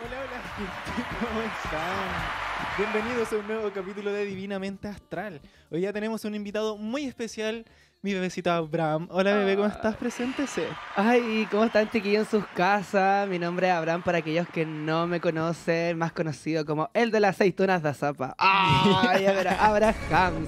Hola, hola, ¿cómo están? Bienvenidos a un nuevo capítulo de Divinamente Astral. Hoy ya tenemos un invitado muy especial, mi bebecita Abraham. Hola, bebé, ¿cómo ah. estás? Preséntese. Ay, ¿cómo están, chiquillos, en sus casas? Mi nombre es Abraham, para aquellos que no me conocen, más conocido como el de las aceitunas de Azapa. ¡Ay, Abraham!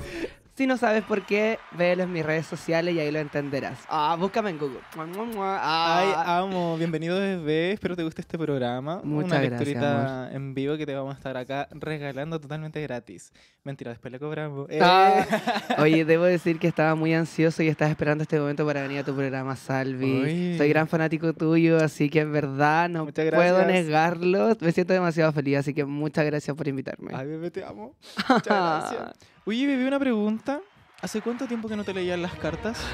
Si no sabes por qué, véelo en mis redes sociales y ahí lo entenderás. Ah, búscame en Google. Ay, ah. amo. Bienvenido bebé. Espero te guste este programa. Muchas Una gracias, lecturita en vivo que te vamos a estar acá regalando totalmente gratis. Mentira, después le cobramos. Eh. Ah. Oye, debo decir que estaba muy ansioso y estaba esperando este momento para venir a tu programa, Salvi. Soy gran fanático tuyo, así que en verdad no puedo negarlo. Me siento demasiado feliz, así que muchas gracias por invitarme. Ay, bebé, te amo. Muchas gracias. Uy, viví una pregunta. ¿Hace cuánto tiempo que no te leían las cartas?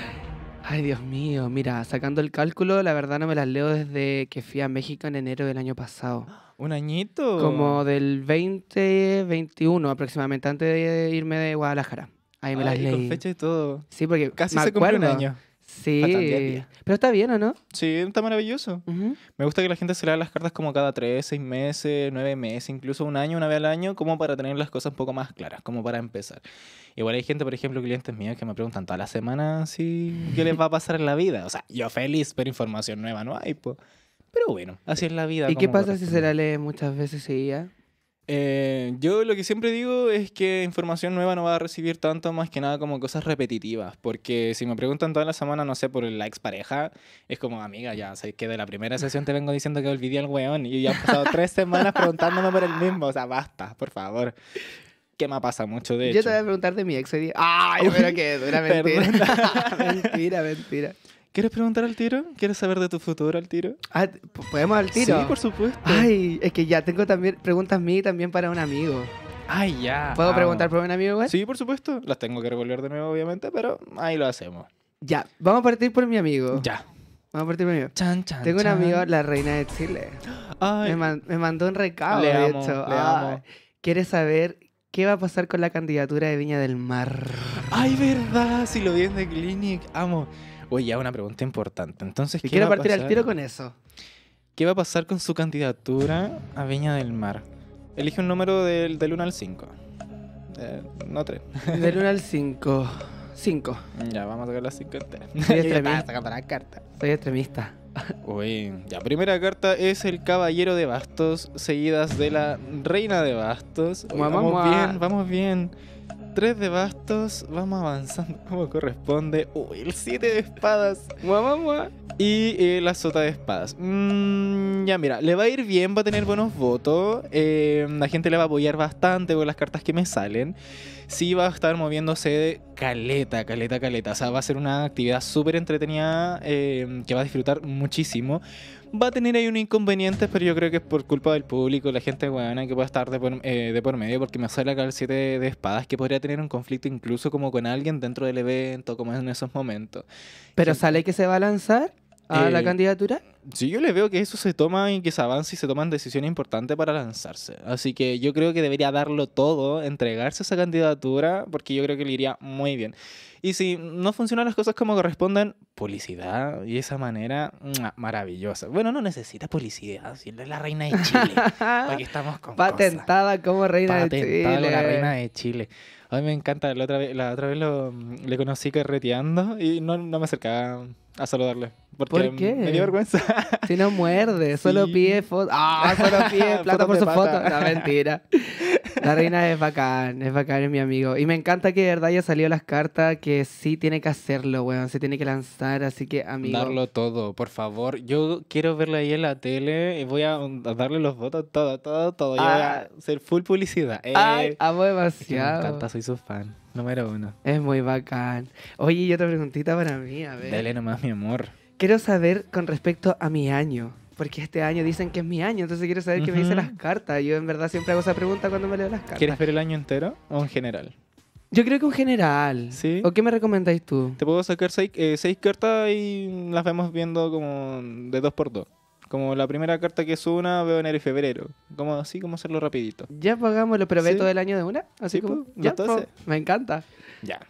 Ay, Dios mío, mira, sacando el cálculo, la verdad no me las leo desde que fui a México en enero del año pasado. ¿Un añito? Como del 2021 aproximadamente, antes de irme de Guadalajara. Ahí me las leí. Con fecha y todo. Sí, porque. Casi se cumple un año. Sí. Pero está bien, ¿o no? Sí, está maravilloso. Me gusta que la gente se lea las cartas como cada tres, seis meses, nueve meses, incluso un año, una vez al año, como para tener las cosas un poco más claras, como para empezar. Igual hay gente, por ejemplo, clientes míos que me preguntan toda la semana si qué les va a pasar en la vida. O sea, yo feliz, pero información nueva no hay, pues. Pero bueno, así es la vida. ¿Y qué pasa si se la lee muchas veces ya? Eh, yo lo que siempre digo es que información nueva no va a recibir tanto más que nada como cosas repetitivas, porque si me preguntan toda la semana, no sé, por la expareja, es como, amiga, ya, sé que de la primera sesión te vengo diciendo que olvidé al weón y ya han pasado tres semanas preguntándome por el mismo, o sea, basta, por favor. ¿qué me pasa mucho de Yo te voy a preguntar de mi ex ¡Ay, que dura mentira, mentira. ¿Quieres preguntar al tiro? ¿Quieres saber de tu futuro al tiro? Ah, ¿Podemos al tiro? Sí, por supuesto. Ay, es que ya tengo también preguntas mí también para un amigo. Ay, ya. ¿Puedo preguntar por un amigo güey? Sí, por supuesto. Las tengo que revolver de nuevo, obviamente, pero ahí lo hacemos. Ya, vamos a partir por mi amigo. Ya. Vamos a partir por mi amigo. Chan, chan, tengo un amigo, la reina de Chile. Ay. Me, mandó un recado, de hecho. Le amo. ¿Quieres saber ¿Qué va a pasar con la candidatura de Viña del Mar? ¡Ay, verdad! Si lo vi en The Clinic, amo. Oye, una pregunta importante. Entonces, quiero partir al tiro con eso. ¿Qué va a pasar con su candidatura a Viña del Mar? Elige un número del, del 1 al 5. Eh, no 3. Del 1 al 5. 5. Ya, vamos a sacar las 5 enteras. Soy extremista. carta. Soy extremista. Uy, ya, primera carta es el Caballero de Bastos, seguidas de la Reina de Bastos. vamos bien, vamos bien. 3 de bastos, vamos avanzando como corresponde. Uy, el 7 de espadas. Y eh, la sota de espadas. Mm, ya, mira, le va a ir bien, va a tener buenos votos. Eh, la gente le va a apoyar bastante con las cartas que me salen. Sí, va a estar moviéndose de caleta, caleta, caleta. O sea, va a ser una actividad súper entretenida eh, que va a disfrutar muchísimo va a tener ahí un inconveniente, pero yo creo que es por culpa del público, la gente buena que puede estar eh, de por, medio, porque me sale acá el 7 de, espadas, que podría tener un conflicto incluso como con alguien dentro del evento, como en esos momentos. Pero sale que se va a lanzar a la eh, candidatura? Sí, yo le veo que eso se toma y que se avanza y se toman decisiones importantes para lanzarse. Así que yo creo que debería darlo todo, entregarse a esa candidatura, porque yo creo que le iría muy bien. Y si no funcionan las cosas como corresponden, publicidad y esa manera maravillosa. Bueno, no necesita publicidad, si es la reina de Chile. Aquí estamos con Patentada como reina de Chile. la reina de Chile. A mí me encanta, la otra vez, la lo, le conocí carreteando y no, no me acercaba a saludarle. Porque ¿Por qué? Me dio vergüenza. Si no muerde, ¡Ah! solo pide fotos Ah, solo pide plata por sus fotos No, mentira. La reina es bacán, es bacán, es mi amigo. Y me encanta que de verdad haya salido las cartas, que sí tiene que hacerlo, weón. Se tiene que lanzar, así que, amigo. Darlo todo, por favor. Yo quiero verla ahí en la tele y voy a darle los votos todo, todo, todo. Yo voy a ah. hacer full publicidad. Eh, Ay, amo demasiado. me encanta, soy su fan. Número uno. Es muy bacán. Oye, y otra preguntita para mí, a ver. Dale nomás, mi amor quiero saber con respecto a mi año. Porque este año dicen que es mi año, entonces quiero saber qué me dicen las cartas. Yo en verdad siempre hago esa pregunta cuando me leo las cartas. ¿Quieres ver el año entero o en general? Yo creo que en general. ¿Sí? ¿O qué me recomendáis tú? Te puedo sacar eh, seis, cartas y las vemos viendo como de dos por dos. Como la primera carta que es una, veo enero y febrero. Como así, como hacerlo rapidito. Ya pagamos pero ve del año de una. Así como. Pues, ya, me encanta. Ya.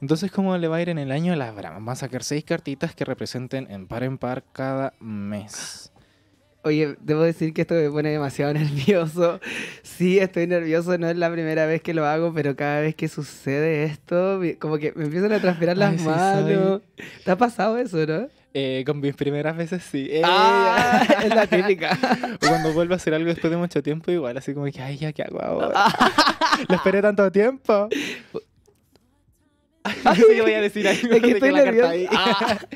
Entonces, ¿cómo le va a ir en el año a las bramas? Va a sacar seis cartitas que representen en par en par cada mes. Oye, debo decir que esto me pone demasiado nervioso. Sí, estoy nervioso, no es la primera vez que lo hago, pero cada vez que sucede esto, como que me empiezan a transpirar las manos. ¿Te ha pasado eso, no? Eh, con mis primeras veces sí. Eh. Ah, es la típica. cuando vuelvo a hacer algo después de mucho tiempo, igual, así como que, ay, ya, ¿qué hago ahora? Lo esperé tanto tiempo. voy a decir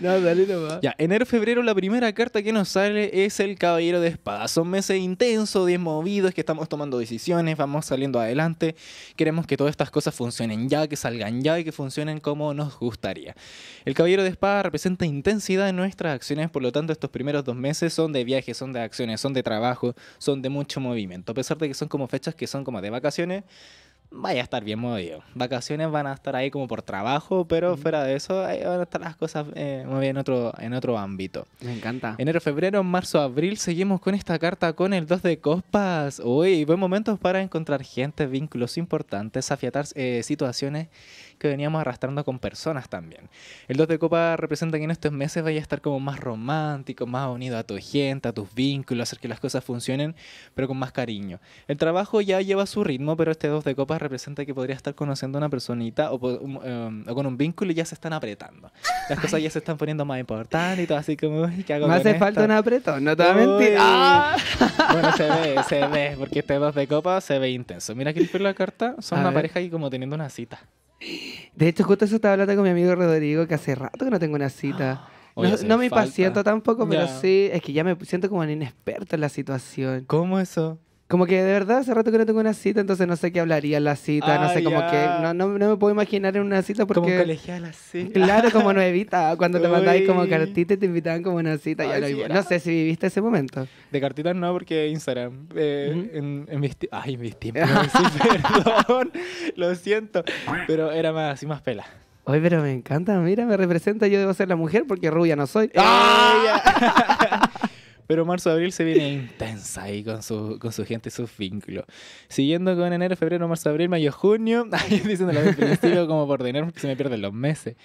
No, Ya, enero, febrero, la primera carta que nos sale es el Caballero de Espada. Son meses intensos, bien movidos, que estamos tomando decisiones, vamos saliendo adelante. Queremos que todas estas cosas funcionen ya, que salgan ya y que funcionen como nos gustaría. El Caballero de Espada representa intensidad en nuestras acciones, por lo tanto, estos primeros dos meses son de viajes, son de acciones, son de trabajo, son de mucho movimiento. A pesar de que son como fechas que son como de vacaciones, vaya a estar bien movido. Vacaciones van a estar ahí como por trabajo, pero fuera de eso ahí van a estar las cosas eh, muy bien en otro, en otro ámbito. Me encanta. Enero, febrero, marzo, abril, seguimos con esta carta con el 2 de copas. Uy, buen momento para encontrar gente, vínculos importantes, afiatar eh, situaciones que veníamos arrastrando con personas también. El 2 de copa representa que en estos meses vaya a estar como más romántico, más unido a tu gente, a tus vínculos, hacer que las cosas funcionen, pero con más cariño. El trabajo ya lleva su ritmo, pero este 2 de copa representa que podría estar conociendo a una personita o, um, um, con un vínculo y ya se están apretando. Las cosas ya se están poniendo más importantes y todo así como, hago Me hace falta un apretón, no te voy a mentir. Ah. Bueno, se ve, se ve, porque este 2 de copa se ve intenso. Mira, de la carta, son una pareja y como teniendo una cita. De hecho, justo eso estaba hablando con mi amigo Rodrigo, que hace rato que no tengo una cita. No, me tampoco, pero sí, es que ya me siento como un inexperto en la situación. ¿Cómo eso? Como que de verdad hace rato que no tengo una cita, entonces no sé qué hablaría en la cita, no ah, sé, cómo como que no, me puedo imaginar en una cita porque... Como colegial Claro, como nuevita, cuando te mandáis como cartita y te invitaban como una cita. no, sé si viviste ese momento. De cartitas no, porque Instagram. Eh, Ay, mis tiempos. perdón, lo siento. Pero era más así, más pela. Oye, pero me encanta, mira, me representa, yo debo ser la mujer porque rubia no soy. ¡Ah! Eh, Pero marzo-abril se viene intensa ahí con su, con su gente y sus vínculos. Siguiendo con enero, febrero, marzo, abril, mayo, junio. Ahí diciendo la estilo como por dinero porque se me pierden los meses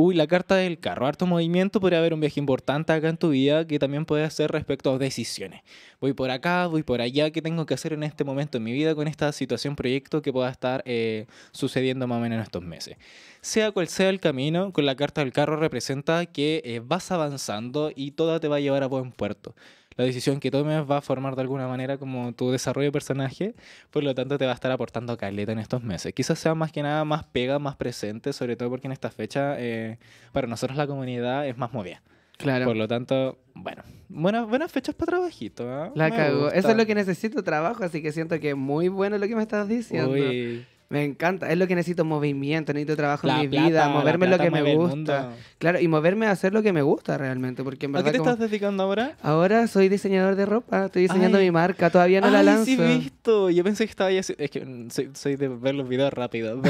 uy, la carta del carro, harto movimiento, podría haber un viaje importante acá en tu vida que también puede hacer respecto a decisiones. Voy por acá, voy por allá, ¿qué tengo que hacer en este momento en mi vida con esta situación, proyecto que pueda estar eh, sucediendo más o menos en estos meses? Sea cual sea el camino, con la carta del carro representa que eh, vas avanzando y todo te va a llevar a buen puerto la decisión que tomes va a formar de alguna manera como tu desarrollo de personaje, por lo tanto te va a estar aportando caleta en estos meses. Quizás sea más que nada más pega, más presente, sobre todo porque en esta fecha eh, para nosotros la comunidad es más movida. Claro. Por lo tanto, bueno, buenas, buenas fechas para trabajito. ¿ah? La cago. Eso es lo que necesito, trabajo, así que siento que muy bueno lo que me estás diciendo. Me encanta, es lo que necesito, movimiento, necesito trabajo en mi vida, moverme lo que me gusta. Claro, y moverme a hacer lo que me gusta realmente, porque en verdad... ¿A qué te estás dedicando ahora? Ahora soy diseñador de ropa, estoy diseñando mi marca, todavía no la lanzo. sí visto, yo pensé que estaba Es que soy, de ver los videos rápido,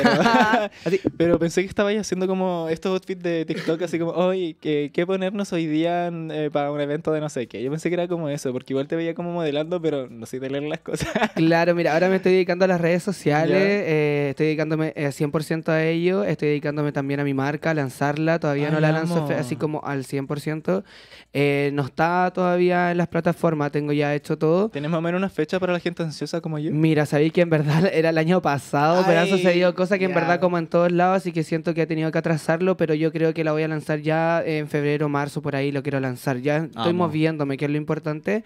pero... pensé que estaba haciendo como estos outfits de TikTok, así como, hoy ¿qué, ponernos hoy día eh, para un evento de no sé qué? Yo pensé que era como eso, porque igual te veía como modelando, pero no sé de leer las cosas. claro, mira, ahora me estoy dedicando a las redes sociales, eh, eh, estoy dedicándome al eh, 100% a ello, estoy dedicándome también a mi marca, a lanzarla, todavía no la lanzo así como al 100%. Eh, no está todavía en las plataformas, tengo ya hecho todo. ¿Tienes más o menos una fecha para la gente ansiosa como yo? Mira, sabía que en verdad era el año pasado, pero han sucedido cosas que en verdad como en todos lados, así que siento que he tenido que atrasarlo, pero yo creo que la voy a lanzar ya en febrero, marzo, por ahí lo quiero lanzar. Ya estoy moviéndome, que es lo importante.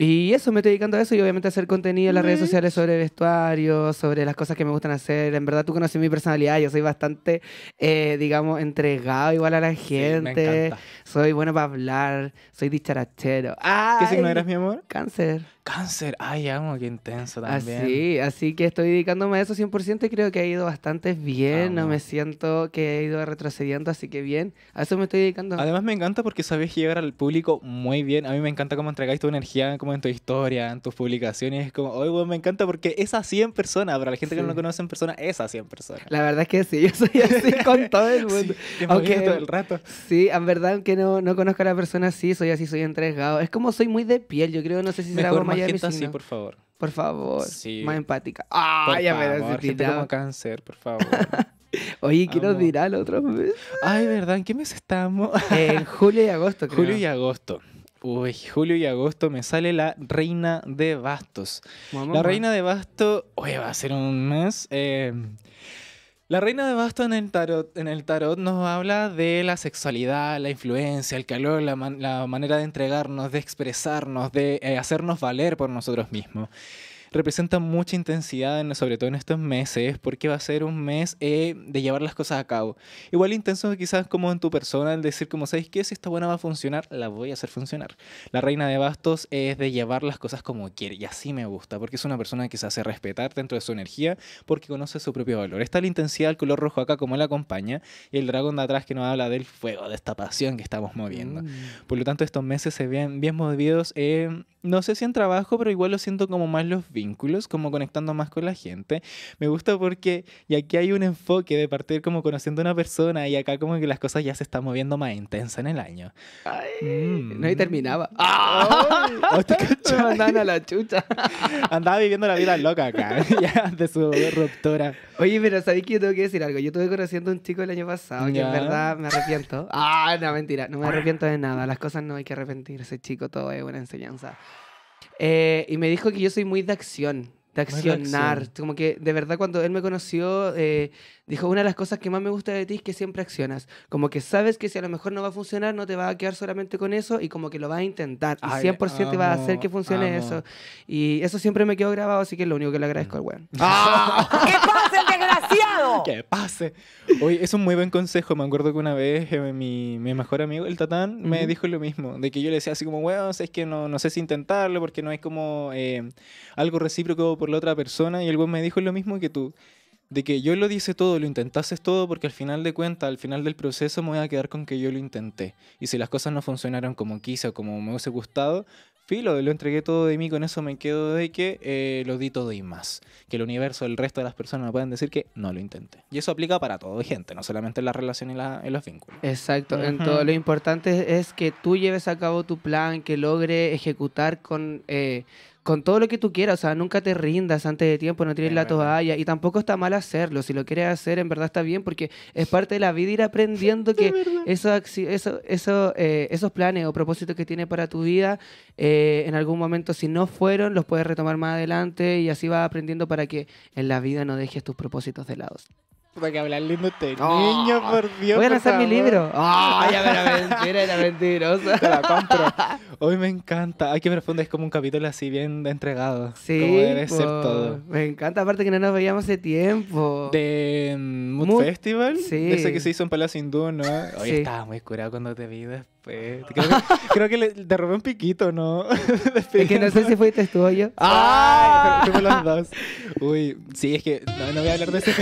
Y eso, me estoy dedicando a eso y obviamente a hacer contenido en las redes sociales sobre vestuario, sobre las cosas que me gustan hacer. En verdad, tú conoces mi personalidad, yo soy bastante, eh, digamos, entregado igual a la gente. soy bueno para hablar, soy dicharachero. ¿Qué signo eras, mi amor? Cáncer. Cáncer, ay, amo, qué intenso ah, también. Así, así que estoy dedicándome a eso 100% y creo que ha ido bastante bien. No ah, me siento que he ido retrocediendo, así que bien. A eso me estoy dedicando. Además, me encanta porque sabes llegar al público muy bien. A mí me encanta cómo entregáis tu energía, como en tu historia, en tus publicaciones. Es como, hoy me encanta porque es así en persona. Para la gente que no lo conoce en persona, es así en persona. La verdad es que sí, yo soy así con todo el mundo. aunque, todo el rato. Sí, en verdad, aunque no, no conozca a la persona, sí, soy así, soy entregado. Es como soy muy de piel, yo creo, no sé si será por más así, por favor. Por favor. Más empática. Ah, me das como cáncer, por favor. Oye, ¿qué nos dirá el otro Ay, ¿verdad? ¿En qué mes estamos? en julio y agosto, creo. Julio y agosto. Uy, julio y agosto me sale la Reina de Bastos. la Reina de Bastos, oye, va a ser un mes. Eh, la reina de Basto en el, tarot, en el tarot nos habla de la sexualidad, la influencia, el calor, la, manera de entregarnos, de expresarnos, de eh, hacernos valer por nosotros mismos representa mucha intensidad, sobre todo en estos meses, porque va a ser un mes eh, de llevar las cosas a cabo. Igual intenso quizás como en tu persona, el decir como, ¿sabes qué? Si esta buena va a funcionar, la voy a hacer funcionar. La reina de bastos es de llevar las cosas como quiere, y así me gusta, porque es una persona que se hace respetar dentro de su energía, porque conoce su propio valor. Está la intensidad, el color rojo acá como la acompaña, y el dragón de atrás que nos habla del fuego, de esta pasión que estamos moviendo. Mm. Por lo tanto, estos meses se ven bien movidos, eh, no sé si en trabajo, pero igual lo siento como más los vínculos, como conectando más con la gente. Me gusta porque, y aquí hay un enfoque de partir como conociendo a una persona y acá como que las cosas ya se están moviendo más intensa en el año. No, y mm. terminaba. ¡Ah! la chucha. Andaba viviendo la vida loca acá, ya, de su ruptura. Oye, pero sabéis que yo tengo que decir algo. Yo estuve conociendo a un chico el año pasado, que en verdad me arrepiento. Ah, no, mentira, no me arrepiento de nada. Las cosas no hay que arrepentirse, chico, todo es una enseñanza. Eh, y me dijo que yo soy muy de acción, de accionar. Como que de verdad cuando él me conoció, eh, dijo, una de las cosas que más me gusta de ti es que siempre accionas. Como que sabes que si a lo mejor no va a funcionar, no te va a quedar solamente con eso y como que lo vas a intentar. y 100% te va a hacer que funcione eso. Y eso siempre me quedó grabado, así que es lo único que le agradezco al weón. ¡Ah! desgraciado! que pase. Oye, es un muy buen consejo. Me acuerdo que una vez eh, mi, mejor amigo, el Tatán, me dijo lo mismo. De que yo le decía así como, bueno, es que no, no sé si intentarlo porque no es como eh, algo recíproco por la otra persona. Y el me dijo lo mismo que tú de que yo lo hice todo, lo intentaste todo, porque al final de cuentas, al final del proceso me voy a quedar con que yo lo intenté. Y si las cosas no funcionaron como quise o como me hubiese gustado, filo, lo entregué todo de mí, con eso me quedo de que eh, lo di todo y más. Que el universo, el resto de las personas me pueden decir que no lo intenté. Y eso aplica para toda gente, no solamente en relación y en los vínculos. Exacto, Lo importante es que tú lleves a cabo tu plan, que logre ejecutar con... Eh, con todo lo que tú quieras, o sea, nunca te rindas antes de tiempo, no tienes la toalla y tampoco está mal hacerlo, si lo quieres hacer en verdad está bien porque es parte de la vida ir aprendiendo que eso, eso, eh, esos planes o propósitos que tienes para tu vida eh, en algún momento si no fueron los puedes retomar más adelante y así vas aprendiendo para que en la vida no dejes tus propósitos de lado. Para que hablar lindo este niño, por Dios. Voy a lanzar mi libro. Vaya ya era mentira, era mentirosa. Te la compro. Hoy me encanta. Ay, que profundo, es como un capítulo así bien entregado. Sí. Como debe ser todo. Me encanta, aparte que no nos veíamos hace tiempo. De mm, Mood, Festival. Sí. ese que se hizo en Palacio Hindú, ¿no? Hoy estaba muy curado cuando te vi después. Creo que, le, te un piquito, ¿no? es que no sé si fuiste tú o yo. Ay, pero los dos. Uy, sí, es que no, no voy a hablar de ese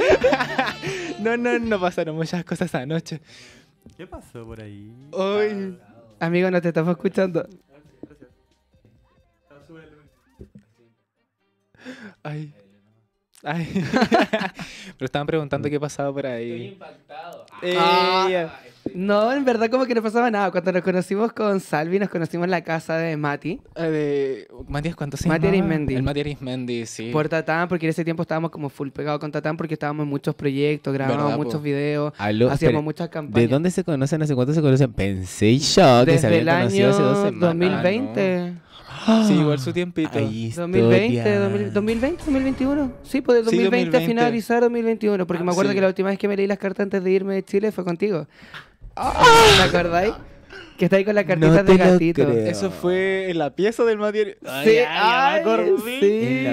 No, no, no pasaron muchas cosas anoche. ¿Qué pasó por ahí? Uy. Amigo, no te estamos escuchando. Ay. Pero estaban preguntando qué pasaba por ahí. Estoy impactado. Eh, ah, no, en verdad como que no pasaba nada. Cuando nos conocimos con Salvi, nos conocimos en la casa de Mati. Ah, Mati es ¿cuánto se Mati Mati Arismendi, sí. Por Tatán, porque en ese tiempo estábamos como full pegados con Tatán porque estábamos en muchos proyectos, grabábamos muchos videos, hacíamos muchas campañas. ¿De dónde se conocen? ¿Hace cuánto se conocen? Pensé yo que hace dos 2020. Sí, igual su tiempito. 2020, 2020, 2021. Sí, pues 2020, a finalizar 2021. Porque me acuerdo que la última vez que me leí las cartas antes de irme de Chile fue contigo. ¿Me acordáis? Que está ahí con la cartitas de gatito. Eso fue en la pieza del material... ¡Ay, sí,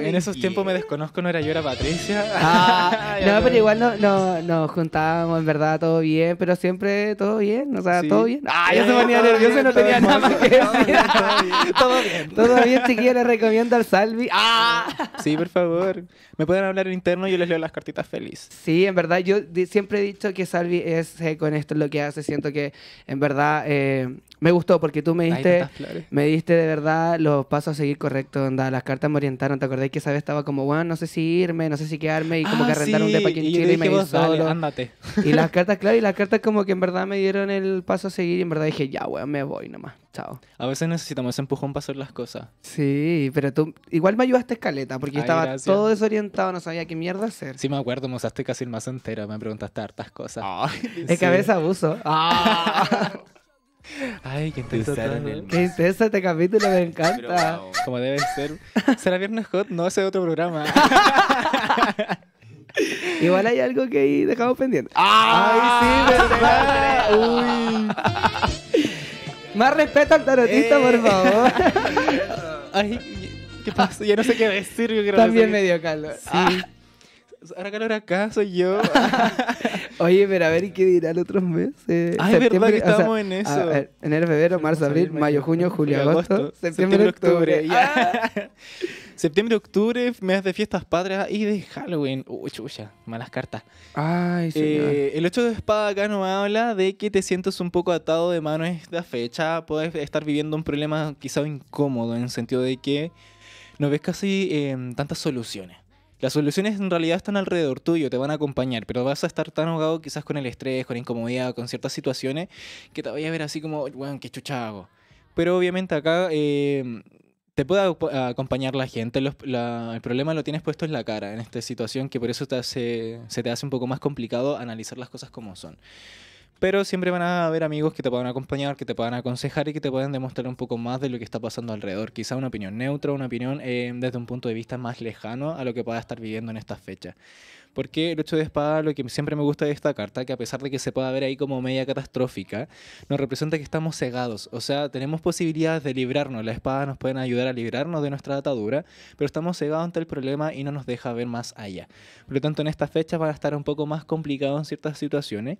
En, esos tiempos me desconozco, no era yo, era Patricia. Ah, no, pero igual no, nos juntábamos, en verdad, todo bien, pero siempre todo bien, o sea, todo bien. Ah, yo se ponía nervioso y no tenía nada más que decir. Todo bien. Todo bien, chiquilla, le recomiendo al Salvi. Ah. Sí, por favor. Me pueden hablar en interno y yo les leo las cartitas feliz. Sí, en verdad, yo siempre he dicho que Salvi es, eh, con esto lo que hace, siento que en verdad... Eh, me gustó porque tú me diste, me diste de verdad los pasos a seguir correctos, las cartas me orientaron, ¿te acordé que esa vez estaba como, bueno, no sé si irme, no sé si quedarme y como que ah, arrendar un de aquí en y Chile y me hizo solo. Y las cartas, claro, y las cartas como que en verdad me dieron el paso a seguir y en verdad dije, ya, weón, me voy nomás, chao. A veces necesitamos ese empujón para hacer las cosas. Sí, pero tú igual me ayudaste escaleta porque estaba todo desorientado, no sabía qué mierda hacer. Sí, me acuerdo, me usaste casi el más entero, me preguntaste hartas cosas. es abuso. Ah. Ay, que interesante. Qué intenso este capítulo, me encanta. Como debe ser. ¿Será Viernes Hot? No, ese otro programa. Igual hay algo que ahí dejamos pendiente. ¡Ah! ¡Ay, sí, verdad! ¡Uy! Más respeto al tarotista, por eh. favor. Ay, ¿qué pasa? Yo no sé qué decir. Yo creo También que... me dio calor. Sí. Ah lo pues, calor acá soy yo. Oye, pero a ver, ¿y qué dirán otros meses? Ah, es verdad que estamos en eso. A ver, enero, febrero, marzo, abril, mayo, junio, julio, agosto, septiembre, octubre. septiembre, octubre, mes de fiestas patrias y de Halloween. Uy, chucha, malas cartas. Ay, señor. Eh, el 8 de espada acá nos habla de que te sientes un poco atado de mano esta fecha. Puedes estar viviendo un problema quizá incómodo en el sentido de que no ves casi eh, tantas soluciones. Las soluciones en realidad están alrededor tuyo, te van a acompañar, pero vas a estar tan ahogado quizás con el estrés, con la incomodidad, con ciertas situaciones, que te vayas a ver así como, bueno, qué chucha hago. Pero obviamente acá em, te puede acompañar la gente. el problema lo tienes puesto en la cara en esta situación, que por eso te se te hace un poco más complicado analizar las cosas como son pero siempre van a haber amigos que te puedan acompañar, que te puedan aconsejar y que te puedan demostrar un poco más de lo que está pasando alrededor. Quizá una opinión neutra, una opinión eh, desde un punto de vista más lejano a lo que pueda estar viviendo en estas fechas. Porque el 8 de espada, lo que siempre me gusta de esta carta, que a pesar de que se pueda ver ahí como media catastrófica, nos representa que estamos cegados. O sea, tenemos posibilidades de librarnos. La espada nos pueden ayudar a librarnos de nuestra atadura, pero estamos cegados ante el problema y no nos deja ver más allá. Por lo tanto, en estas fechas van a estar un poco más complicados en ciertas situaciones.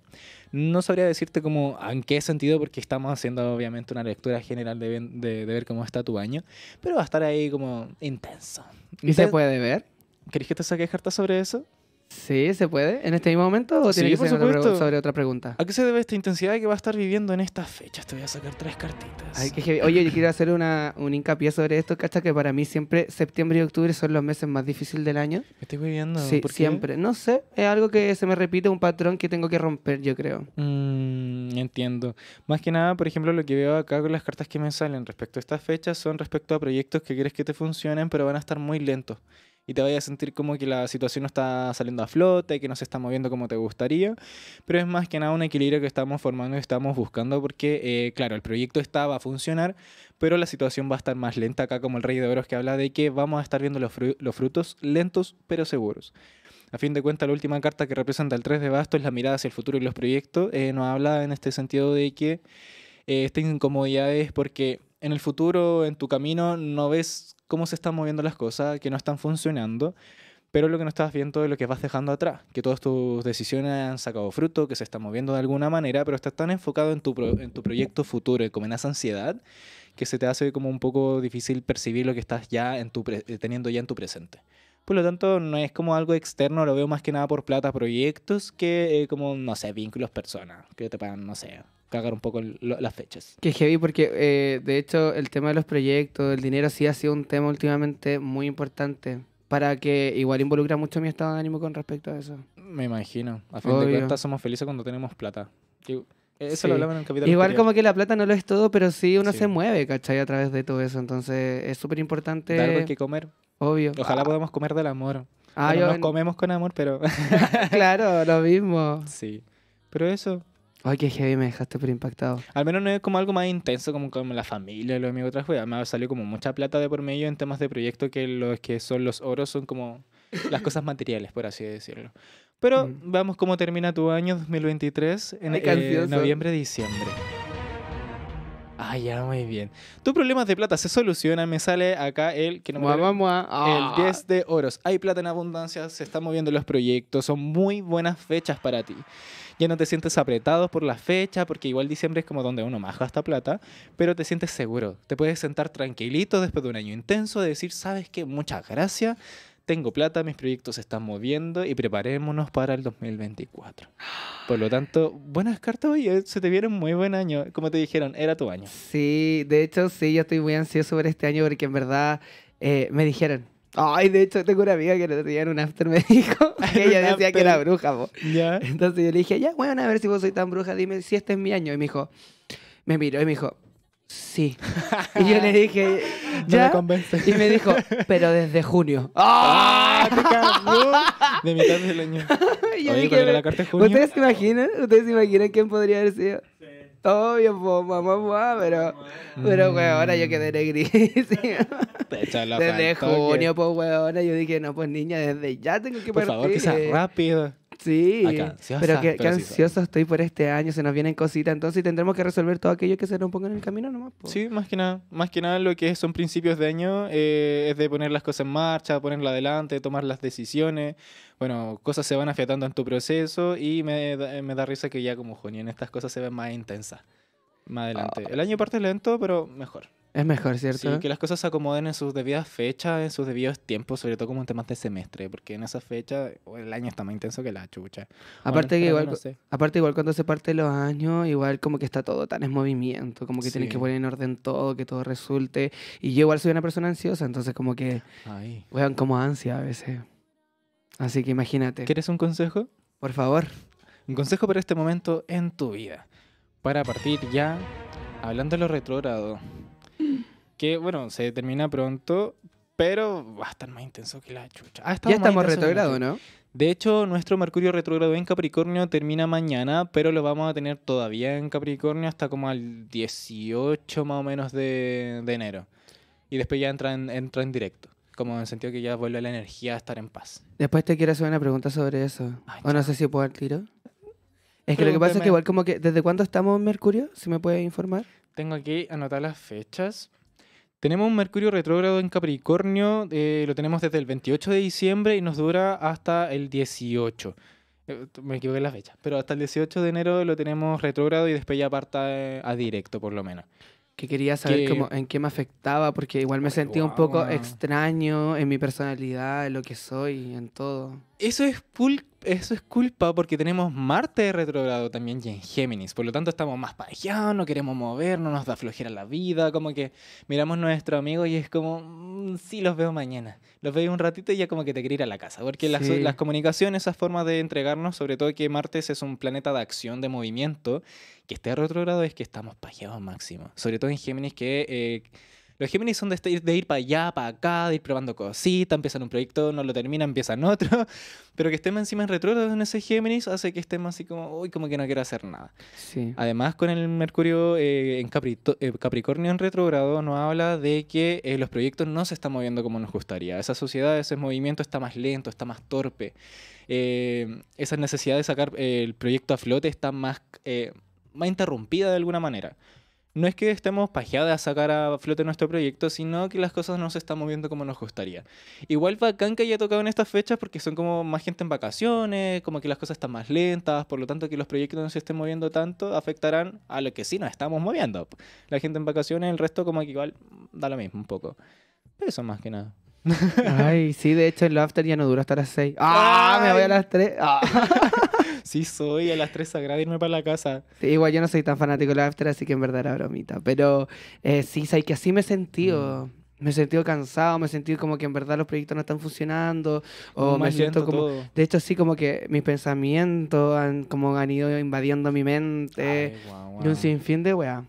No sabría decirte como en qué sentido, porque estamos haciendo obviamente una lectura general de, ver cómo está tu año, pero va a estar ahí como intenso. ¿Y se puede ver? ¿Querés que te saque carta sobre eso? Sí, se puede. ¿En este mismo momento o tiene que ser sobre otra pregunta? ¿A qué se debe esta intensidad que va a estar viviendo en estas fechas? Te voy a sacar tres cartitas. Oye, yo quiero hacer una, un hincapié sobre esto, hasta Que para mí siempre septiembre y octubre son los meses más difíciles del año. estoy viviendo? Sí, ¿Por siempre. No sé, es algo que se me repite, un patrón que tengo que romper, yo creo. Mm, entiendo. Más que nada, por ejemplo, lo que veo acá con las cartas que me salen respecto a estas fechas son respecto a proyectos que quieres que te funcionen, pero van a estar muy lentos y te vayas a sentir como que la situación no está saliendo a flote, que no se está moviendo como te gustaría, pero es más que nada un equilibrio que estamos formando y estamos buscando porque, eh, claro, el proyecto está, va a funcionar, pero la situación va a estar más lenta acá, como el Rey de Oros que habla de que vamos a estar viendo los, frutos lentos pero seguros. A fin de cuentas, la última carta que representa el 3 de bastos, la mirada hacia el futuro y los proyectos, eh, nos habla en este sentido de que eh, esta incomodidad es porque en el futuro, en tu camino, no ves cómo se están moviendo las cosas, que no están funcionando, pero lo que no estás viendo es lo que vas dejando atrás, que todas tus decisiones han sacado fruto, que se están moviendo de alguna manera, pero estás tan enfocado en tu, en tu proyecto futuro, como en esa ansiedad, que se te hace como un poco difícil percibir lo que estás ya en tu eh, teniendo ya en tu presente. Por lo tanto, no es como algo externo, lo veo más que nada por plata, proyectos, que eh, como, no sé, vínculos, personas, que te pagan, no sé, cagar un poco las fechas. Que heavy porque eh, de hecho el tema de los proyectos, el dinero sí ha sido un tema últimamente muy importante para que igual involucra mucho mi estado de ánimo con respecto a eso. Me imagino. A fin de cuentas somos felices cuando tenemos plata. Eh, eso lo hablamos en el capítulo. Igual como que la plata no lo es todo, pero sí uno se mueve, ¿cachai? A través de todo eso. Entonces es súper importante. Dar que comer. Obvio. Ojalá ah. podamos comer del amor. Ah, nos comemos con amor, pero. claro, lo mismo. Sí. Pero eso, Ay, qué heavy, me dejaste por impactado. Al menos no es como algo más intenso, como, como la familia, los amigos, otras además Me salió como mucha plata de por medio en temas de proyecto que los que son los oros son como las cosas materiales, por así decirlo. Pero mm. vamos cómo termina tu año 2023 en eh, noviembre-diciembre. Ah, muy bien. Tus problemas de plata se solucionan. Me sale acá el que no me El 10 ah. de oros. Hay plata en abundancia, se están moviendo los proyectos. Son muy buenas fechas para ti. Ya no te sientes apretado por la fecha, porque igual diciembre es como donde uno más gasta plata, pero te sientes seguro. Te puedes sentar tranquilito después de un año intenso, de decir, ¿sabes qué? Muchas gracias tengo plata, mis proyectos se están moviendo y preparémonos para el 2024. Por lo tanto, buenas cartas, oye, se te vieron muy buen año, como te dijeron, era tu año. Sí, de hecho, sí, yo estoy muy ansioso por este año porque en verdad eh, me dijeron, Ay, de hecho, tengo una amiga que le tenía un after, me dijo. Que ella decía que era bruja, Entonces yo le dije, ya, bueno, a ver si vos soy tan bruja, dime si este es mi año. Y me dijo, me miró y me dijo, sí. Y yo le dije, ¿ya? y me dijo, pero desde junio. ¡Ah! ¡Ah! de mitad del año. Yo dije, la carta ¿Ustedes se imaginan? ¿Ustedes se imaginan quién podría haber sido? Sí. Obvio, pues mamá, mamá, pero, pero, ahora mm. yo quedé negrísima. Desde junio, pues ahora yo dije, no, pues niña, desde ya tengo que partir. Por favor, que sea rápido. Sí, ah, pero qué, ansioso estoy por este año, se nos vienen cositas, entonces tendremos que resolver todo aquello que se nos ponga en el camino nomás. Sí, más que nada, más que nada lo que son principios de año eh, es de poner las cosas en marcha, ponerlo adelante, tomar las decisiones, bueno, cosas se van afiatando en tu proceso y me, me da risa que ya como junio en estas cosas se ven más intensas. Más adelante. Ah, el año parte lento, pero mejor. Es mejor, ¿cierto? Sí, que las cosas se acomoden en sus debidas fechas, en sus debidos tiempos, sobre todo como en temas de semestre, porque en esa fecha el año está más intenso que la chucha. Aparte, que igual, aparte igual cuando se parte los años, igual como que está todo tan en movimiento, como que tienes que poner en orden todo, que todo resulte. Y yo igual soy una persona ansiosa, entonces como que, voy como ansia a veces. Así que imagínate. ¿Quieres un consejo? Por favor. Un consejo para este momento en tu vida. Para partir ya, hablando de lo retrógrado que bueno, se termina pronto, pero va a estar más intenso que la chucha. ya estamos retrogrado, ¿no? De hecho, nuestro Mercurio retrogrado en Capricornio termina mañana, pero lo vamos a tener todavía en Capricornio hasta como al 18 más o menos de, de enero. Y después ya entra en, entra en directo. Como en el sentido que ya vuelve la energía a estar en paz. Después te quiero hacer una pregunta sobre eso. o no sé si puedo al tiro. Es que lo que pasa es que igual como que... ¿Desde cuándo estamos en Mercurio? Si me puede informar. Tengo aquí anotar las fechas. Tenemos un Mercurio retrógrado en Capricornio, eh, lo tenemos desde el 28 de diciembre y nos dura hasta el 18. Eh, me equivoqué en las fechas, pero hasta el 18 de enero lo tenemos retrógrado y después ya aparta eh, a directo, por lo menos. Que quería saber en qué me afectaba, porque igual me sentía un poco extraño en mi personalidad, en lo que soy, en todo eso es eso es culpa porque tenemos Marte retrogrado también y en Géminis. Por lo tanto, estamos más pajeados, no queremos movernos, nos da flojera la vida. Como que miramos a nuestro amigo y es como, mm, sí, los veo mañana. Los veo un ratito y ya como que te quiere ir a la casa. Porque las, comunicaciones, esas formas de entregarnos, sobre todo que Marte es un planeta de acción, de movimiento, que esté retrogrado es que estamos pajeados, máximo. Sobre todo en Géminis que. Eh, los Géminis son de, ir, este, de ir para allá, para acá, de ir probando cositas, empiezan un proyecto, no lo terminan, empiezan otro. Pero que estén encima en retrógrado en ese Géminis hace que estemos así como, uy, como que no quiero hacer nada. Sí. Además, con el Mercurio eh, en eh, Capricornio en retrógrado no habla de que eh, los proyectos no se están moviendo como nos gustaría. Esa sociedad, ese movimiento está más lento, está más torpe. esa necesidad de sacar el proyecto a flote está más, más interrumpida de alguna manera no es que estemos pajeados a sacar a flote nuestro proyecto, sino que las cosas no se están moviendo como nos gustaría. Igual bacán que haya tocado en estas fechas porque son como más gente en vacaciones, como que las cosas están más lentas, por lo tanto que los proyectos no se estén moviendo tanto afectarán a lo que sí nos estamos moviendo. La gente en vacaciones, el resto como que igual da lo mismo un poco. Pero eso más que nada. Ay, sí, de hecho el after ya no dura hasta las 6. ¡Ah! Me voy a las 3. sí, soy a las 3 sagradas, irme para la casa. igual yo no soy tan fanático de la after, así que en verdad era bromita. Pero eh, sí, sabes que así me he sentido. Mm. Me he sentido cansado, me he sentido como que en verdad los proyectos no están funcionando. O me siento como. De hecho, sí, como que mis pensamientos han, como han ido invadiendo mi mente. Y un sinfín de weá.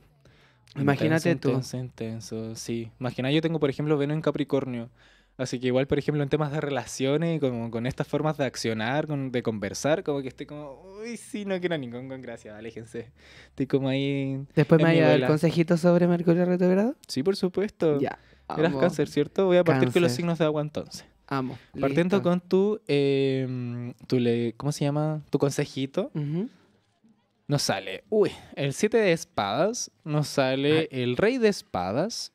Imagínate tú. Intenso, intenso, sí. Imagina, yo tengo, por ejemplo, Venus en Capricornio. Así que igual, por ejemplo, en temas de relaciones, como con estas formas de accionar, de conversar, como que estoy como, uy, sí, no quiero ningún con gracia, aléjense. Estoy como ahí... ¿Después me llegado el consejito sobre Mercurio retrogrado? Sí, por supuesto. Ya. Eras cáncer, ¿cierto? Voy a partir con los signos de agua entonces. Amo. Partiendo con em, tu, le, ¿cómo se llama? Tu consejito. No Nos sale, uy, el 7 de espadas, nos sale ah. el rey de espadas,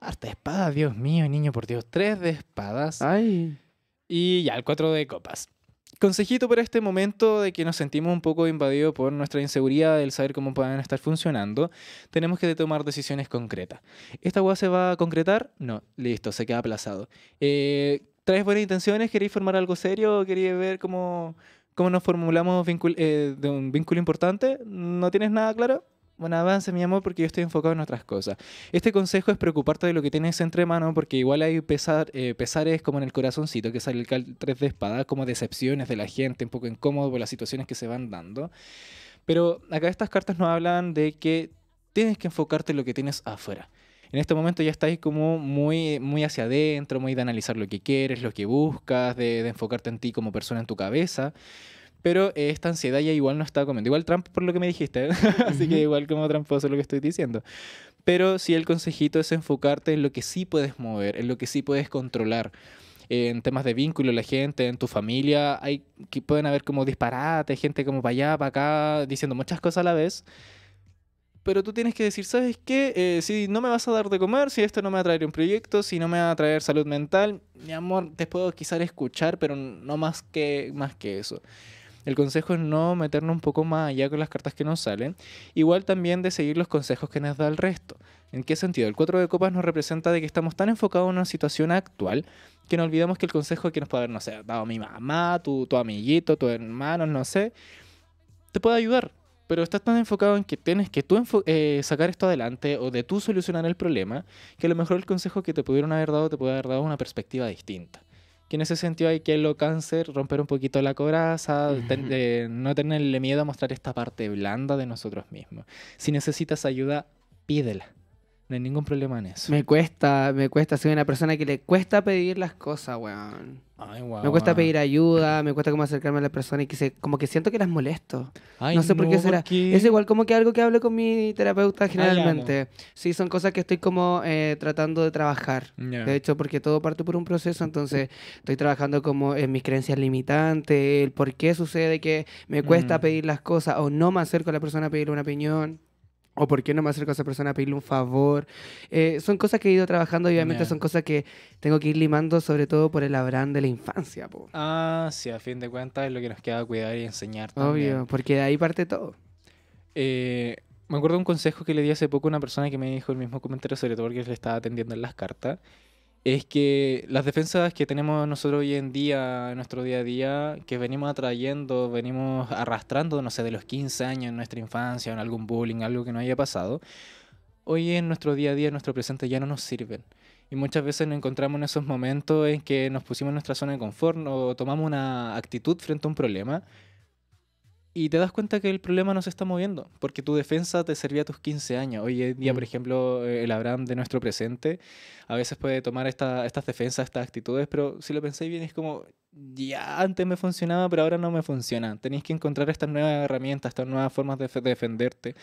Harta espada, Dios mío, niño, por Dios. Tres de espadas. Ay. Y ya, el cuatro de copas. Consejito para este momento de que nos sentimos un poco invadidos por nuestra inseguridad del saber cómo pueden estar funcionando, tenemos que tomar decisiones concretas. ¿Esta hueá se va a concretar? No, listo, se queda aplazado. Eh, ¿Traes buenas intenciones? ¿Queréis formar algo serio? ¿Queréis ver cómo, cómo nos formulamos eh, de un vínculo importante? ¿No tienes nada claro? bueno, avance, mi amor, porque yo estoy enfocado en otras cosas. Este consejo es preocuparte de lo que tienes entre manos, porque igual hay pesar, eh, pesares como en el corazoncito, que sale el 3 de espada, como decepciones de la gente, un poco incómodo por las situaciones que se van dando. Pero acá estas cartas nos hablan de que tienes que enfocarte en lo que tienes afuera. En este momento ya estás como muy, muy hacia adentro, muy de analizar lo que quieres, lo que buscas, de enfocarte en ti como persona, en tu cabeza. Pero esta ansiedad ya igual no está comiendo. Igual Trump por lo que me dijiste, ¿eh? así que igual como tramposo lo que estoy diciendo. Pero sí el consejito es enfocarte en lo que sí puedes mover, en lo que sí puedes controlar. En temas de vínculo, la gente, en tu familia, hay que pueden haber como disparates, gente como para allá, para acá, diciendo muchas cosas a la vez pero tú tienes que decir, ¿sabes qué? Eh, si no me vas a dar de comer, si esto no me va a traer un proyecto, si no me va a traer salud mental, mi amor, te puedo quizás escuchar, pero no más que, más que eso. El consejo es no meternos un poco más allá con las cartas que nos salen, igual también de seguir los consejos que nos da el resto. ¿En qué sentido? El 4 de copas nos representa de que estamos tan enfocados en una situación actual que no olvidamos que el consejo que nos puede haber, no sé, dado mi mamá, tu, amiguito, tu hermano, no sé, te puede ayudar, pero estás tan enfocado en que tienes que tú eh, sacar esto adelante o de tú solucionar el problema, que a lo mejor el consejo que te pudieron haber dado te puede haber dado una perspectiva distinta. Y en ese sentido hay que lo cáncer, romper un poquito la coraza, eh, no tenerle miedo a mostrar esta parte blanda de nosotros mismos. Si necesitas ayuda, pídela. No hay ningún problema en eso. Me cuesta, me cuesta. Soy una persona que le cuesta pedir las cosas, weón. Ay, wow. Me cuesta pedir ayuda, me cuesta como acercarme a la persona y que se, como que siento que las molesto. Ay, no sé por qué será. Es igual como que algo que hablo con mi terapeuta ah, generalmente. sí, son cosas que estoy como eh, tratando de trabajar. De hecho, porque todo parte por un proceso, entonces estoy trabajando como en mis creencias limitantes, el por qué sucede que me cuesta mm. pedir las cosas o no me acerco a la persona a pedir una opinión o por qué no me acerco a esa persona a pedirle un favor. Eh, son cosas que he ido trabajando obviamente son cosas que tengo que ir limando, sobre todo por el Abraham de la infancia. Ah, sí, a fin de cuentas es lo que nos queda cuidar y enseñar. También. Obvio, porque de ahí parte todo. Eh, me acuerdo un consejo que le di hace poco a una persona que me dijo el mismo comentario, sobre todo porque le estaba atendiendo en las cartas, es que las defensas que tenemos nosotros hoy en día, en nuestro día a día, que venimos atrayendo, venimos arrastrando, no sé, de los 15 años en nuestra infancia, en algún bullying, algo que no haya pasado, hoy en nuestro día a día, en nuestro presente, ya no nos sirven. Y muchas veces nos encontramos en esos momentos en que nos pusimos en nuestra zona de confort o tomamos una actitud frente a un problema y te das cuenta que el problema no se está moviendo, porque tu defensa te servía a tus 15 años. Hoy en día, por mm. ejemplo, eh, el Abraham de nuestro presente a veces puede tomar estas defensas, estas actitudes, pero si lo pensáis bien es como, ya antes me funcionaba, pero ahora no me funciona. Tenéis que encontrar estas nuevas herramientas, estas nuevas formas de, defenderte.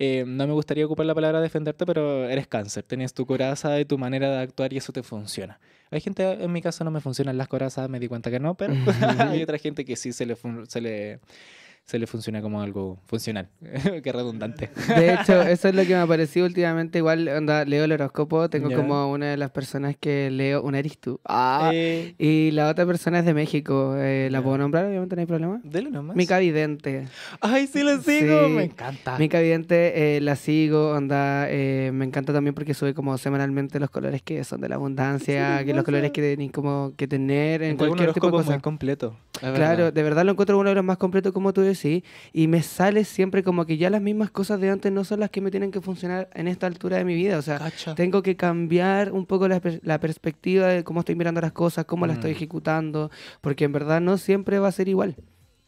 Eh, no me gustaría ocupar la palabra defenderte, pero eres cáncer, Tenés tu coraza y tu manera de actuar y eso te funciona. Hay gente, en mi caso no me funcionan las corazas, me di cuenta que no, pero hay otra gente que sí Se le se le funciona como algo funcional. Qué redundante. De hecho, eso es lo que me ha parecido últimamente. Igual onda, leo el horóscopo, tengo como una de las personas que leo, una eres tú. Ah, y la otra persona es de México. Eh, ¿La puedo nombrar? Obviamente no hay problema. Dele nomás. Mica Vidente. Ay, sí, la sigo. Me encanta. Mica Vidente eh, la sigo, onda. Eh, me encanta también porque sube como semanalmente los colores que son de la abundancia, que los colores que tenéis como que tener en cualquier tipo de cosa. completo. Claro, de verdad lo encuentro uno de los más completos como tú y y me sale siempre como que ya las mismas cosas de antes no son las que me tienen que funcionar en esta altura de mi vida. O sea, tengo que cambiar un poco la, perspectiva de cómo estoy mirando las cosas, cómo las estoy mm. ejecutando, porque en verdad no siempre va a ser igual.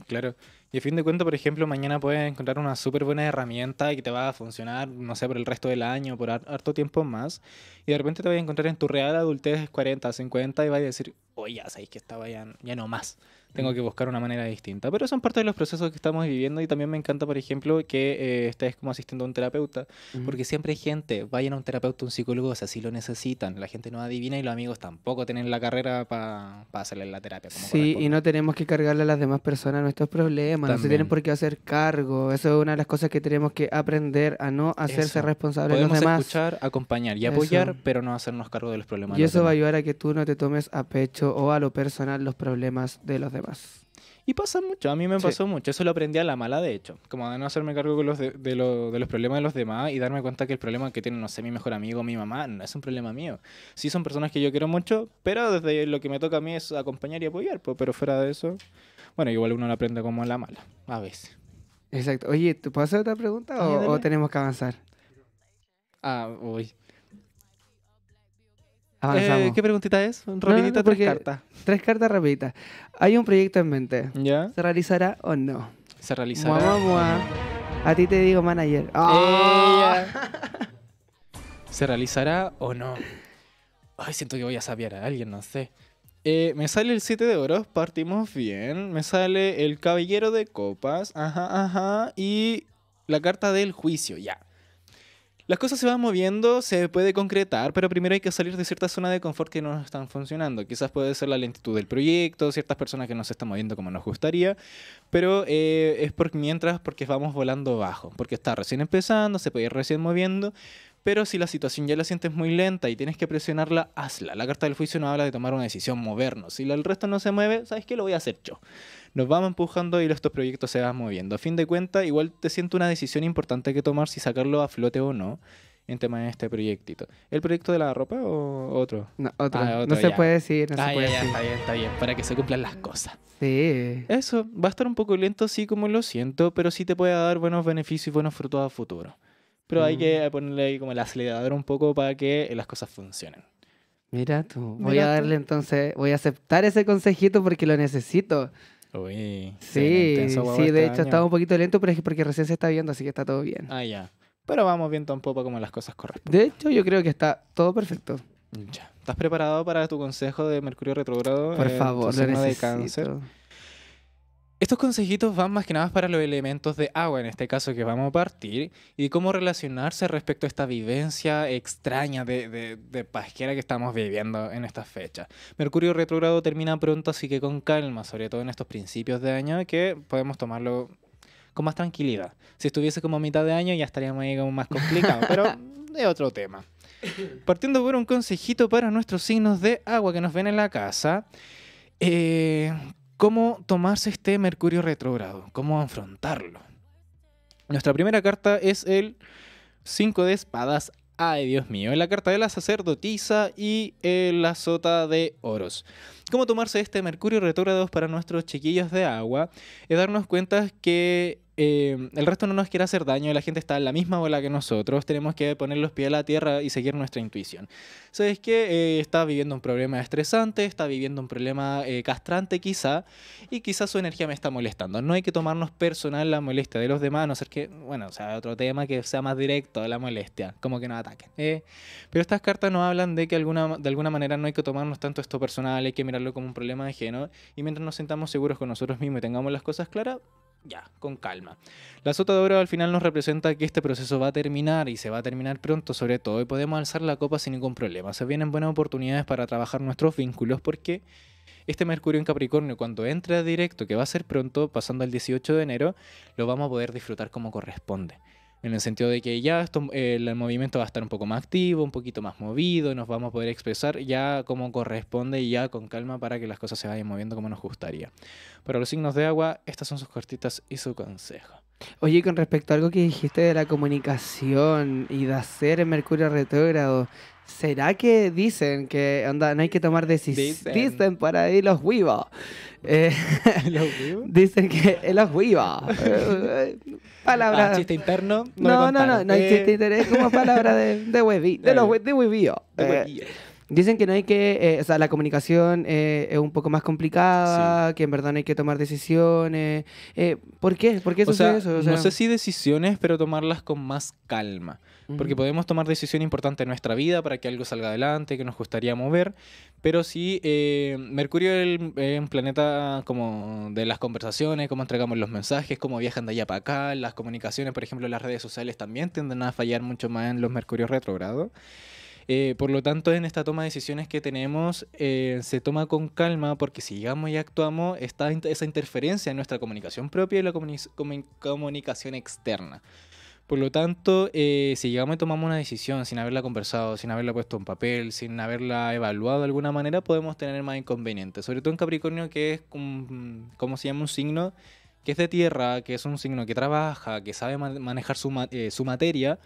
Claro. Y a fin de cuentas, por ejemplo, mañana puedes encontrar una súper buena herramienta que te va a funcionar, no sé, por el resto del año, por harto tiempo más. Y de repente te vas a encontrar en tu real adultez 40, 50 y vas a decir, oye, ya sabéis que estaba ya, ya no más tengo que buscar una manera distinta. Pero son parte de los procesos que estamos viviendo y también me encanta, por ejemplo, que eh, estés como asistiendo a un terapeuta, porque siempre hay gente, vayan a un terapeuta, un psicólogo, o si lo necesitan. La gente no adivina y los amigos tampoco tienen la carrera para hacerle la terapia. sí, y no tenemos que cargarle a las demás personas nuestros problemas, no se tienen por qué hacer cargo. Eso es una de las cosas que tenemos que aprender a no hacerse responsables de los demás. escuchar, acompañar y apoyar, pero no hacernos cargo de los problemas. Y eso va a ayudar a que tú no te tomes a pecho o a lo personal los problemas de los demás. Y pasa mucho, a mí me pasó mucho. Eso lo aprendí a la mala, de hecho. Como de no hacerme cargo los de, los problemas de los demás y darme cuenta que el problema que tiene, no sé, mi mejor amigo, mi mamá, no es un problema mío. Sí, son personas que yo quiero mucho, pero desde lo que me toca a mí es acompañar y apoyar. Pues, pero fuera de eso, bueno, igual uno lo aprende como a la mala, a veces. Exacto. Oye, ¿te puedo hacer otra pregunta o, tenemos que avanzar? Ah, uy. Eh, ¿Qué preguntita es? Rapidita, tres cartas. Tres cartas rapiditas. Hay un proyecto en mente. ¿Ya? ¿Se realizará o no? Se realizará. Mua, A ti te digo manager. ¡Oh! ¿Se realizará o no? Ay, siento que voy a sabiar a alguien, no sé. Eh, me sale el 7 de oros, partimos bien. Me sale el caballero de copas, ajá, ajá. Y la carta del juicio, ya las cosas se van moviendo, se puede concretar, pero primero hay que salir de cierta zona de confort que no están funcionando. Quizás puede ser la lentitud del proyecto, ciertas personas que no se están moviendo como nos gustaría, pero eh, es por mientras porque vamos volando bajo, porque está recién empezando, se puede ir recién moviendo, pero si la situación ya la sientes muy lenta y tienes que presionarla, hazla. La carta del juicio no habla de tomar una decisión, movernos. Si el resto no se mueve, ¿sabes qué? Lo voy a hacer yo. Nos vamos empujando y estos proyectos se van moviendo. A fin de cuentas, igual te siento una decisión importante que tomar si sacarlo a flote o no en tema de este proyectito. ¿El proyecto de la ropa o otro? No, otro. Ah, no se puede decir, no ah, se puede ya, decir. Está bien, está bien, para que se cumplan las cosas. Sí. Eso, va a estar un poco lento, sí, como lo siento, pero sí te puede dar buenos beneficios y buenos frutos a futuro pero hay que mm. ponerle ahí como el acelerador un poco para que eh, las cosas funcionen. Mira tú, voy a darle entonces, voy a aceptar ese consejito porque lo necesito. Uy, sí, sí, de este hecho estaba un poquito lento, pero es porque recién se está viendo, así que está todo bien. Ah, ya. Pero vamos viendo un poco como las cosas corresponden. De hecho, yo creo que está todo perfecto. Ya. ¿Estás preparado para tu consejo de Mercurio retrogrado? Por eh, favor, lo necesito. De cáncer? Estos consejitos van más que nada para los elementos de agua, en este caso que vamos a partir, y cómo relacionarse respecto a esta vivencia extraña de, pasquera que estamos viviendo en estas fechas. Mercurio retrogrado termina pronto, así que con calma, sobre todo en estos principios de año, que podemos tomarlo con más tranquilidad. Si estuviese como a mitad de año ya estaríamos ahí más complicado, pero es otro tema. Partiendo por un consejito para nuestros signos de agua que nos ven en la casa. Eh, cómo tomarse este Mercurio retrógrado, cómo afrontarlo. Nuestra primera carta es el 5 de espadas. Ay, Dios mío. la carta de la sacerdotisa y eh, la sota de oros cómo tomarse este Mercurio retrógrado para nuestros chiquillos de agua es darnos cuenta que eh, el resto no nos quiere hacer daño, la gente está en la misma bola que nosotros, tenemos que poner los pies a la tierra y seguir nuestra intuición. Sabes que eh, está viviendo un problema estresante, está viviendo un problema eh, castrante quizá, y quizá su energía me está molestando. No hay que tomarnos personal la molestia de los demás, a no ser que, bueno, sea, otro tema que sea más directo, la molestia, como que nos ataquen. Pero estas cartas nos hablan de que alguna, de alguna manera no hay que tomarnos tanto esto personal, hay que mirar como un problema ajeno y mientras nos sentamos seguros con nosotros mismos y tengamos las cosas claras, ya, con calma. La sota de oro al final nos representa que este proceso va a terminar y se va a terminar pronto sobre todo y podemos alzar la copa sin ningún problema. Se vienen buenas oportunidades para trabajar nuestros vínculos porque este Mercurio en Capricornio cuando entra directo, que va a ser pronto, pasando el 18 de enero, lo vamos a poder disfrutar como corresponde en el sentido de que ya el movimiento va a estar un poco más activo, un poquito más movido, nos vamos a poder expresar ya como corresponde y ya con calma para que las cosas se vayan moviendo como nos gustaría. Para los signos de agua, estas son sus cortitas y su consejo. Oye, con respecto a algo que dijiste de la comunicación y de hacer en Mercurio retrógrado, ¿Será que dicen que onda, no hay que tomar decisiones? Dicen. para ir los huevos. Eh, ¿Los dicen que los huevos. palabra. Ah, chiste interno. No, no, no, no, hay chiste eh. interno. Es como palabra de, de de los de eh, Dicen que no hay que, o sea, la comunicación es un poco más complicada, que en verdad no hay que tomar decisiones. ¿Por qué? ¿Por qué sucede eso? no sé si decisiones, pero tomarlas con más calma porque podemos tomar decisiones importantes en nuestra vida para que algo salga adelante, que nos gustaría mover, pero sí, eh, Mercurio es un planeta como de las conversaciones, cómo entregamos los mensajes, cómo viajan de allá para acá, las comunicaciones, por ejemplo, las redes sociales también tienden a fallar mucho más en los Mercurios retrogrados. Eh, por lo tanto, en esta toma de decisiones que tenemos, eh, se toma con calma porque si llegamos y actuamos, está esa interferencia en nuestra comunicación propia y la comunicación externa. Por lo tanto, eh, si llegamos y tomamos una decisión sin haberla conversado, sin haberla puesto en papel, sin haberla evaluado de alguna manera, podemos tener más inconvenientes. Sobre todo en Capricornio, que es un, como se llama un signo que es de tierra, que es un signo que trabaja, que sabe manejar eh, su, materia.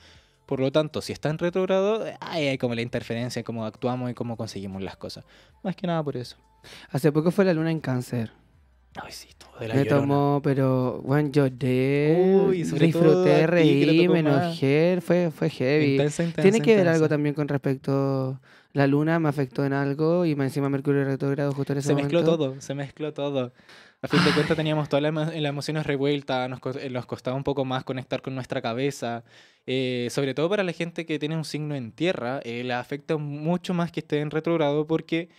Por lo tanto, si está en retrogrado, hay, hay como la interferencia en cómo actuamos y cómo conseguimos las cosas. Más que nada por eso. Hace poco fue la luna en cáncer. Ay, todo de la Me tomó, pero, bueno, lloré, disfruté, reí, me enojé, fue, fue heavy. Intensa, intensa, Tiene que ver algo también con respecto... La luna me afectó en algo y encima Mercurio retrogrado justo en ese Se mezcló todo, se mezcló todo. A fin de cuentas teníamos todas las la emociones revueltas, nos, eh, nos, costaba un poco más conectar con nuestra cabeza. Eh, sobre todo para la gente que tiene un signo en tierra, eh, la afecta mucho más que esté en retrogrado porque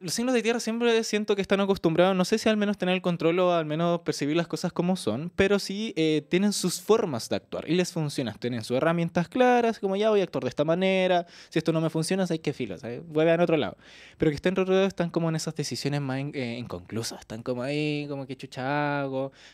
los signos de tierra siempre siento que están acostumbrados, no sé si al menos tener el control o al menos percibir las cosas como son, pero sí eh, tienen sus formas de actuar y les funciona. Tienen sus herramientas claras, como ya voy a actuar de esta manera, si esto no me funciona, hay que filas, vuelve a otro lado. Pero que estén rodeados están como en esas decisiones más eh, inconclusas, están como ahí, como que chucha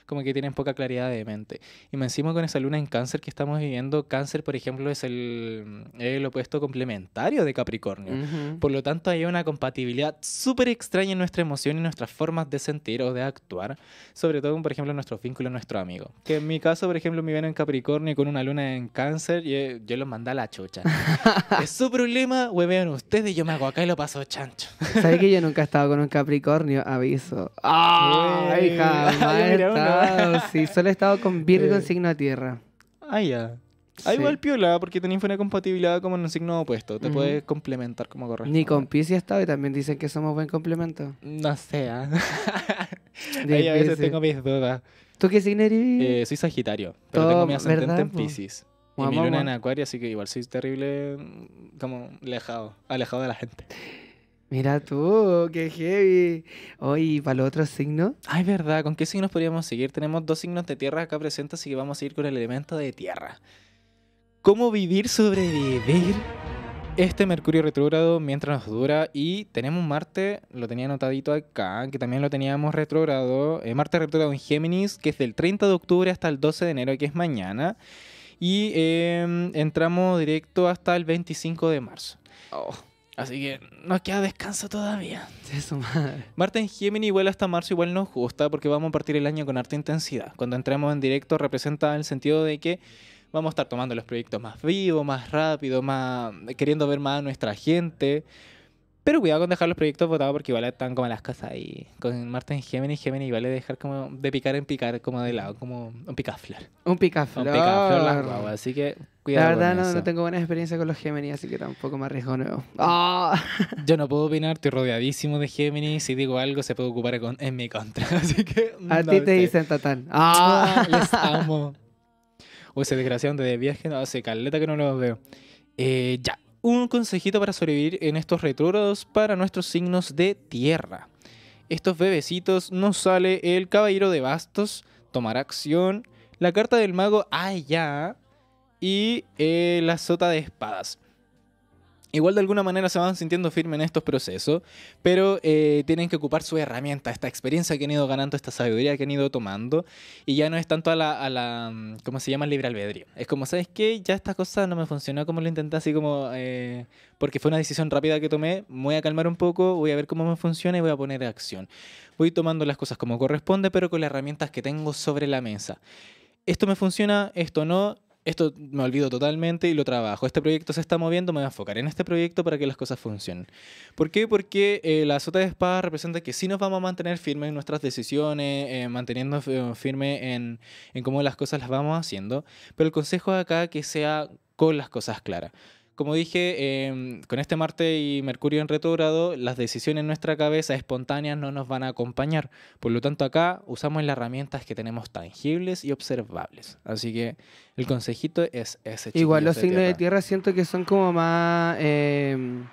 como que tienen poca claridad de mente. Y me encima con esa luna en cáncer que estamos viviendo, cáncer, por ejemplo, es el, opuesto complementario de Capricornio. Por lo tanto, hay una compatibilidad súper extraña en nuestra emoción y nuestras formas de sentir o de actuar, sobre todo, por ejemplo, nuestro vínculo vínculos, nuestro amigo. Que en mi caso, por ejemplo, me ven en Capricornio con una luna en Cáncer y eh, yo lo mandé a la chucha. es su problema, huevean ustedes y yo me hago acá y lo paso chancho. ¿Sabes que yo nunca he estado con un Capricornio? Aviso. ¡Ah, ¡Ay, hija! Sí, solo he estado con Virgo en eh. signo de tierra. Ah, ya. Ah, igual piola, porque tenéis una compatibilidad como en un signo opuesto. Te puedes complementar como corresponde. Ni con Pisces estaba y también dicen que somos buen complemento. No sé. ¿ah? Ahí a veces tengo mis dudas. ¿Tú qué signo eres? Eh, soy Sagitario, pero tengo mi ascendente en Pisces. Y mi luna en Acuario, así que igual soy terrible, mm, como alejado, alejado de la gente. Mira tú, qué heavy. hoy ¿para los otros signos? Ay, verdad, ¿con qué signos podríamos seguir? Tenemos dos signos de tierra acá presentes, así que vamos a ir con el elemento de tierra cómo vivir, sobrevivir este Mercurio retrógrado mientras nos dura y tenemos Marte, lo tenía anotadito acá, que también lo teníamos retrogrado, eh, Marte retrogrado en Géminis, que es del 30 de octubre hasta el 12 de enero, que es mañana, y em, entramos directo hasta el 25 de marzo. Oh. Así que nos queda descanso todavía. Marte en Géminis igual hasta marzo igual nos gusta porque vamos a partir el año con arte intensidad. Cuando entramos en directo representa el sentido de que vamos a estar tomando los proyectos más vivos, más rápido, más queriendo ver más a nuestra gente. Pero cuidado con dejar los proyectos votados porque igual están como las casas ahí. Con Marte en Géminis igual vale dejar como de picar en picar, como de lado, como un picaflor. Un picaflor. Un picaflor las así que cuidado. La verdad no, no, tengo buenas experiencias con los Géminis, así que tampoco me arriesgo nuevo. ¡Ah! Yo no puedo opinar, estoy rodeadísimo de Géminis. Si digo algo se puede ocupar en mi contra, así que... A ti te dicen tatán. ¡Ah! amo o ese desgraciado de viaje, no, hace caleta que no lo veo. Eh, ya, un consejito para sobrevivir en estos retrógrados para nuestros signos de tierra. Estos bebecitos nos sale el caballero de bastos, tomar acción, la carta del mago, allá y eh, la sota de espadas. Igual de alguna manera se van sintiendo firmes en estos procesos, pero eh, tienen que ocupar su herramienta, esta experiencia que han ido ganando, esta sabiduría que han ido tomando, y ya no es tanto a la, mm, ¿cómo se llama? Libre albedrío. Es como, ¿sabes qué? Ya esta cosa no me funcionó como lo intenté, así como, eh, porque fue una decisión rápida que tomé, voy a calmar un poco, voy a ver cómo me funciona y voy a poner acción. Voy tomando las cosas como corresponde, pero con las herramientas que tengo sobre la mesa. Esto me funciona, esto no, esto me olvido totalmente y lo trabajo. Este proyecto se está moviendo, me voy a enfocar en este proyecto para que las cosas funcionen. ¿Por qué? Porque eh, la sota de espada representa que sí nos vamos a mantener firmes en nuestras decisiones, eh, manteniendo eh, firme en, en cómo las cosas las vamos haciendo, pero el consejo acá que sea con las cosas claras como dije, em, con este Marte y Mercurio en retrógrado, las decisiones en nuestra cabeza espontáneas no nos van a acompañar. Por lo tanto, acá usamos las herramientas que tenemos tangibles y observables. Así que el consejito es ese. Igual los signos de tierra siento que son como más... Em,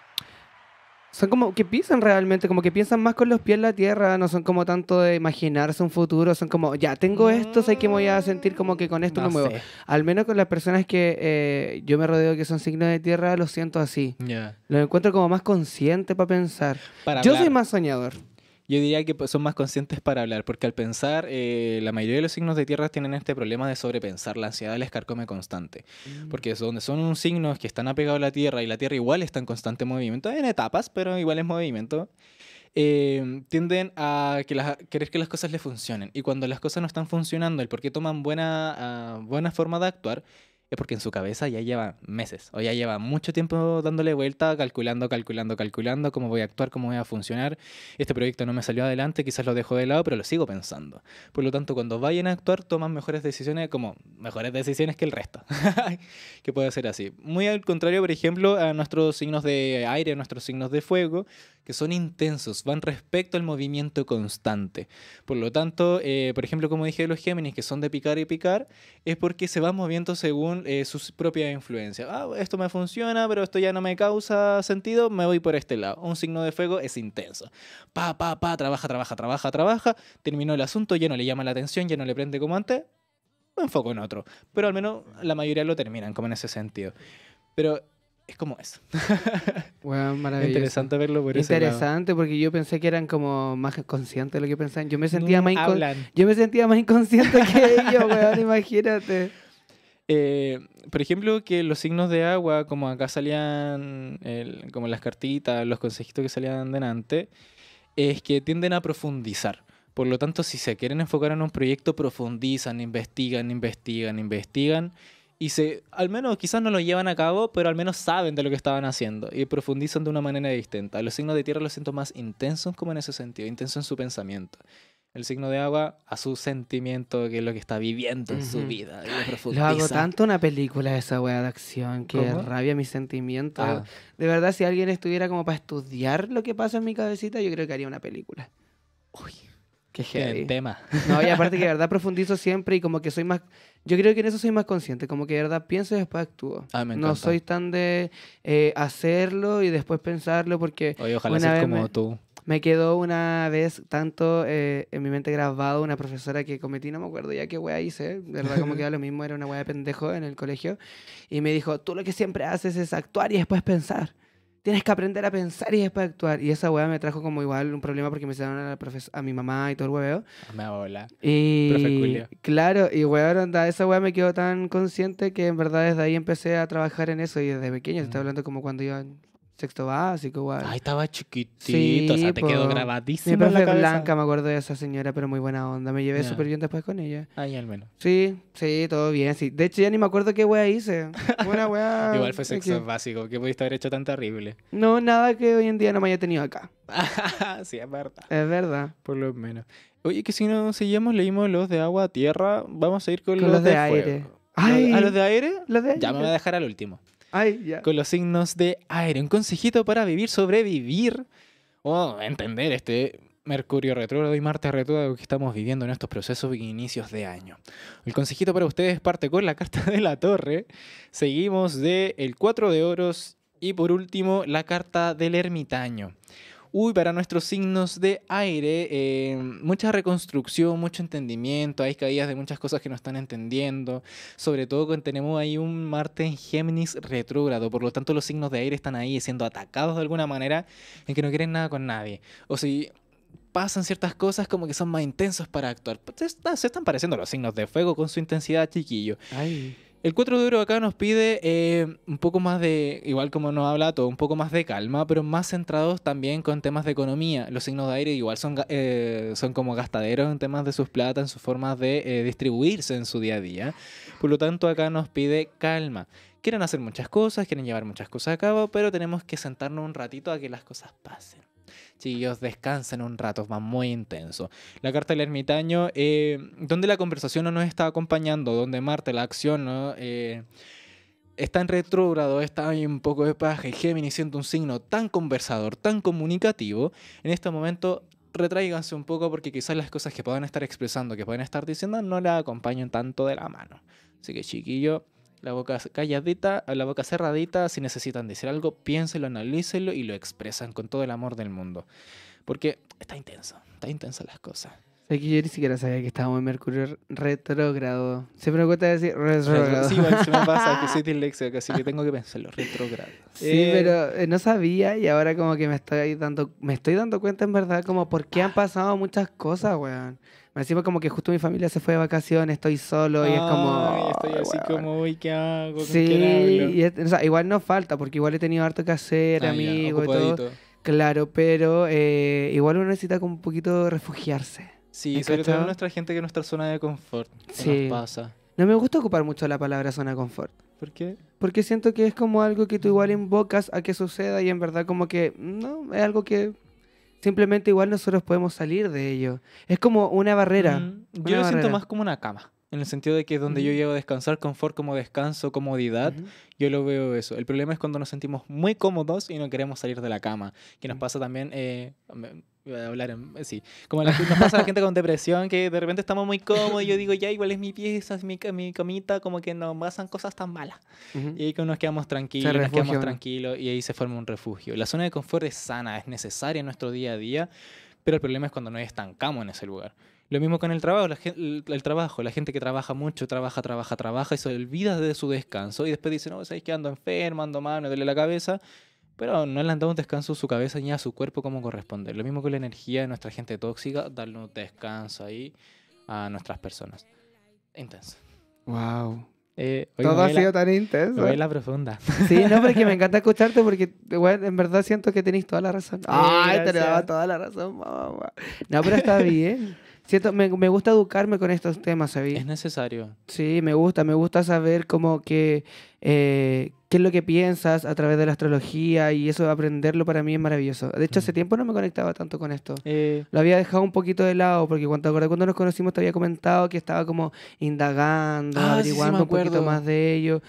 son como que piensan realmente, como que piensan más con los pies en la tierra, no son como tanto de imaginarse un futuro, son como, ya tengo esto, sé que me voy a sentir como que con esto no me muevo. Al menos con las personas que eh, yo me rodeo que son signos de tierra, lo siento así. Yeah. Lo encuentro como más consciente para pensar. yo soy más soñador yo diría que pues, son más conscientes para hablar, porque al pensar, eh, la mayoría de los signos de tierra tienen este problema de sobrepensar, la ansiedad les carcome constante, mm. porque son, son signos que están apegados a la tierra y la tierra igual está en constante movimiento, en etapas, pero igual es movimiento. Em, tienden a que las, querer que las cosas les funcionen y cuando las cosas no están funcionando, el por qué toman buena, ah, buena forma de actuar, es porque en su cabeza ya lleva meses o ya lleva mucho tiempo dándole vuelta, calculando, calculando, calculando cómo voy a actuar, cómo voy a funcionar. Este proyecto no me salió adelante, quizás lo dejo de lado, pero lo sigo pensando. Por lo tanto, cuando vayan a actuar, toman mejores decisiones, como mejores decisiones que el resto. que puede ser así. Muy al contrario, por ejemplo, a nuestros signos de aire, a nuestros signos de fuego, son intensos, van respecto al movimiento constante. Por lo tanto, eh, por ejemplo, como dije de los Géminis, que son de picar y picar, es porque se van moviendo según eh, sus propias influencias. Ah, esto me funciona, pero esto ya no me causa sentido, me voy por este lado. Un signo de fuego es intenso. Pa, pa, pa, trabaja, trabaja, trabaja, trabaja, terminó el asunto, ya no le llama la atención, ya no le prende como antes, me enfoco en otro. Pero al menos la mayoría lo terminan, como en ese sentido. Pero es como eso. Interesante verlo por Interesante Interesante, porque yo pensé que eran como más conscientes de lo que pensaban. Yo me sentía más inconsciente. que ellos, weón, imagínate. Eh, por ejemplo, que los signos de agua, como acá salían, como las cartitas, los consejitos que salían delante, es que tienden a profundizar. Por lo tanto, si se quieren enfocar en un proyecto, profundizan, investigan, investigan, investigan y se, al menos quizás no lo llevan a cabo, pero al menos saben de lo que estaban haciendo y profundizan de una manera distinta. Los signos de tierra los siento más intensos como en ese sentido, intenso en su pensamiento. El signo de agua a su sentimiento, que es lo que está viviendo en su vida. lo, hago tanto una película esa weá de acción que rabia mis sentimientos. Ah. De verdad, si alguien estuviera como para estudiar lo que pasa en mi cabecita, yo creo que haría una película. Uy, qué, qué tema. No, y aparte que de verdad profundizo siempre y como que soy más yo creo que en eso soy más consciente, como que de verdad pienso y después actúo. Ah, no soy tan de eh, hacerlo y después pensarlo porque... Oye, ojalá como me, tú. Me quedó una vez tanto eh, en mi mente grabado una profesora que cometí, no me acuerdo ya qué wea hice, de verdad como que era lo mismo, era una wea de pendejo en el colegio, y me dijo, tú lo que siempre haces es actuar y después pensar tienes que aprender a pensar y después actuar. Y esa weá me trajo como igual un problema porque me hicieron a, la a mi mamá y todo el hueveo. A mi abuela. Y Julio. claro, y weón, esa weá me quedó tan consciente que en verdad desde ahí empecé a trabajar en eso y desde pequeño, estoy mm. hablando como cuando yo sexto básico, igual. Ay, estaba chiquitito, o sea, te quedó grabadísimo. Mi Blanca, me acuerdo de esa señora, pero muy buena onda. Me llevé súper bien después con ella. ay al menos. Sí, sí, todo bien. Sí. De hecho, ya ni me acuerdo qué wea hice. Buena wea. igual fue sexo básico, ¿qué pudiste haber hecho tan terrible? No, nada que hoy en día no me haya tenido acá. sí, es verdad. Es verdad. Por lo menos. Oye, que si no seguimos, leímos los de agua a tierra, vamos a ir con, los, de, aire. Ay, ¿A los de aire? Los de aire. Ya me voy a dejar al último. Con los signos de aire. Un consejito para vivir, sobrevivir o entender este Mercurio retrógrado y Marte retrógrado que estamos viviendo en estos procesos y inicios de año. El consejito para ustedes parte con la carta de la torre. Seguimos de el 4 de oros y por último la carta del ermitaño. Uy, para nuestros signos de aire, eh, mucha reconstrucción, mucho entendimiento, hay caídas de muchas cosas que no están entendiendo, sobre todo cuando tenemos ahí un Marte en Géminis retrógrado, por lo tanto los signos de aire están ahí siendo atacados de alguna manera en que no quieren nada con nadie. O si pasan ciertas cosas como que son más intensos para actuar. Pues, ah, se, están pareciendo los signos de fuego con su intensidad, chiquillo. Ay. El 4 de oro acá nos pide eh, un poco más de, igual como nos habla todo, un poco más de calma, pero más centrados también con temas de economía. Los signos de aire igual son, eh, son como gastaderos en temas de sus plata, en sus formas de eh, distribuirse en su día a día. Por lo tanto, acá nos pide calma. Quieren hacer muchas cosas, quieren llevar muchas cosas a cabo, pero tenemos que sentarnos un ratito a que las cosas pasen. Chiquillos, descansen un rato, va muy intenso. La carta del ermitaño, eh, donde la conversación no nos está acompañando, donde Marte, la acción, eh, está en retrógrado, está ahí un poco de paja y Géminis siendo un signo tan conversador, tan comunicativo, en este momento retráiganse un poco porque quizás las cosas que puedan estar expresando, que pueden estar diciendo, no la acompañen tanto de la mano. Así que chiquillo, la boca calladita, la boca cerradita, si necesitan decir algo, piénselo, analícelo y lo expresan con todo el amor del mundo. Porque está intenso, está intenso las cosas. Sé que yo ni siquiera sabía que estábamos en Mercurio retrógrado. Siempre me cuesta decir retrógrado. Sí, se me pasa que soy así que tengo que pensarlo, retrógrado. Sí, eh, pero eh, no sabía y ahora como que me dando, me estoy dando cuenta en verdad como por qué han pasado muchas cosas, weón. Me decimos como que justo mi familia se fue de vacaciones, estoy solo y es como... estoy así como, uy, ¿qué hago? sí, o sea, igual no falta porque igual he tenido harto que hacer, amigos ah, amigo y todo. Claro, pero eh, igual uno necesita como un poquito refugiarse. Sí, sobre todo nuestra gente que es nuestra zona de confort. Sí. pasa. No me gusta ocupar mucho la palabra zona de confort. ¿Por qué? Porque siento que es como algo que tú igual invocas a que suceda y en verdad como que no, es algo que simplemente igual nosotros podemos salir de ello. Es como una barrera. Mm, yo lo siento más como una cama. En el sentido de que donde yo mm. llego a descansar, confort como descanso, comodidad, yo lo veo eso. El problema es cuando nos sentimos muy cómodos y no queremos salir de la cama, que nos mm. pasa también, eh, Hablar eh, sí. Como la, nos pasa a la gente con depresión, que de repente estamos muy cómodos y yo digo, ya, igual es mi pieza, es mi, comita como que no pasan cosas tan malas. Y ahí que nos quedamos tranquilos, nos quedamos tranquilos y ahí se forma un refugio. La zona de confort es sana, es necesaria en nuestro día a día, pero el problema es cuando nos estancamos en ese lugar. Lo mismo con el trabajo, la gente, el, trabajo, la gente que trabaja mucho, trabaja, trabaja, trabaja y se olvida de su descanso y después dice, no, sabéis que ando enfermo, ando mal, me duele la cabeza pero no le han dado un descanso a su cabeza ni a su cuerpo como corresponde. Lo mismo que la energía de nuestra gente tóxica, darle un descanso ahí a nuestras personas. Intenso. Wow. Eh, Todo ha sido tan intenso. la profunda. Sí, no, porque me encanta escucharte porque en verdad siento que tenéis toda la razón. Ay te le daba toda la razón, mamá. No, pero está bien me, gusta educarme con estos temas, ¿sabes? Es necesario. Sí, me gusta, me gusta saber cómo que, eh, qué es lo que piensas a través de la astrología y eso aprenderlo para mí es maravilloso. De hecho, hace mm. tiempo no me conectaba tanto con esto. Eh. Lo había dejado un poquito de lado porque cuando, cuando nos conocimos te había comentado que estaba como indagando, ah, averiguando un poquito más de ello.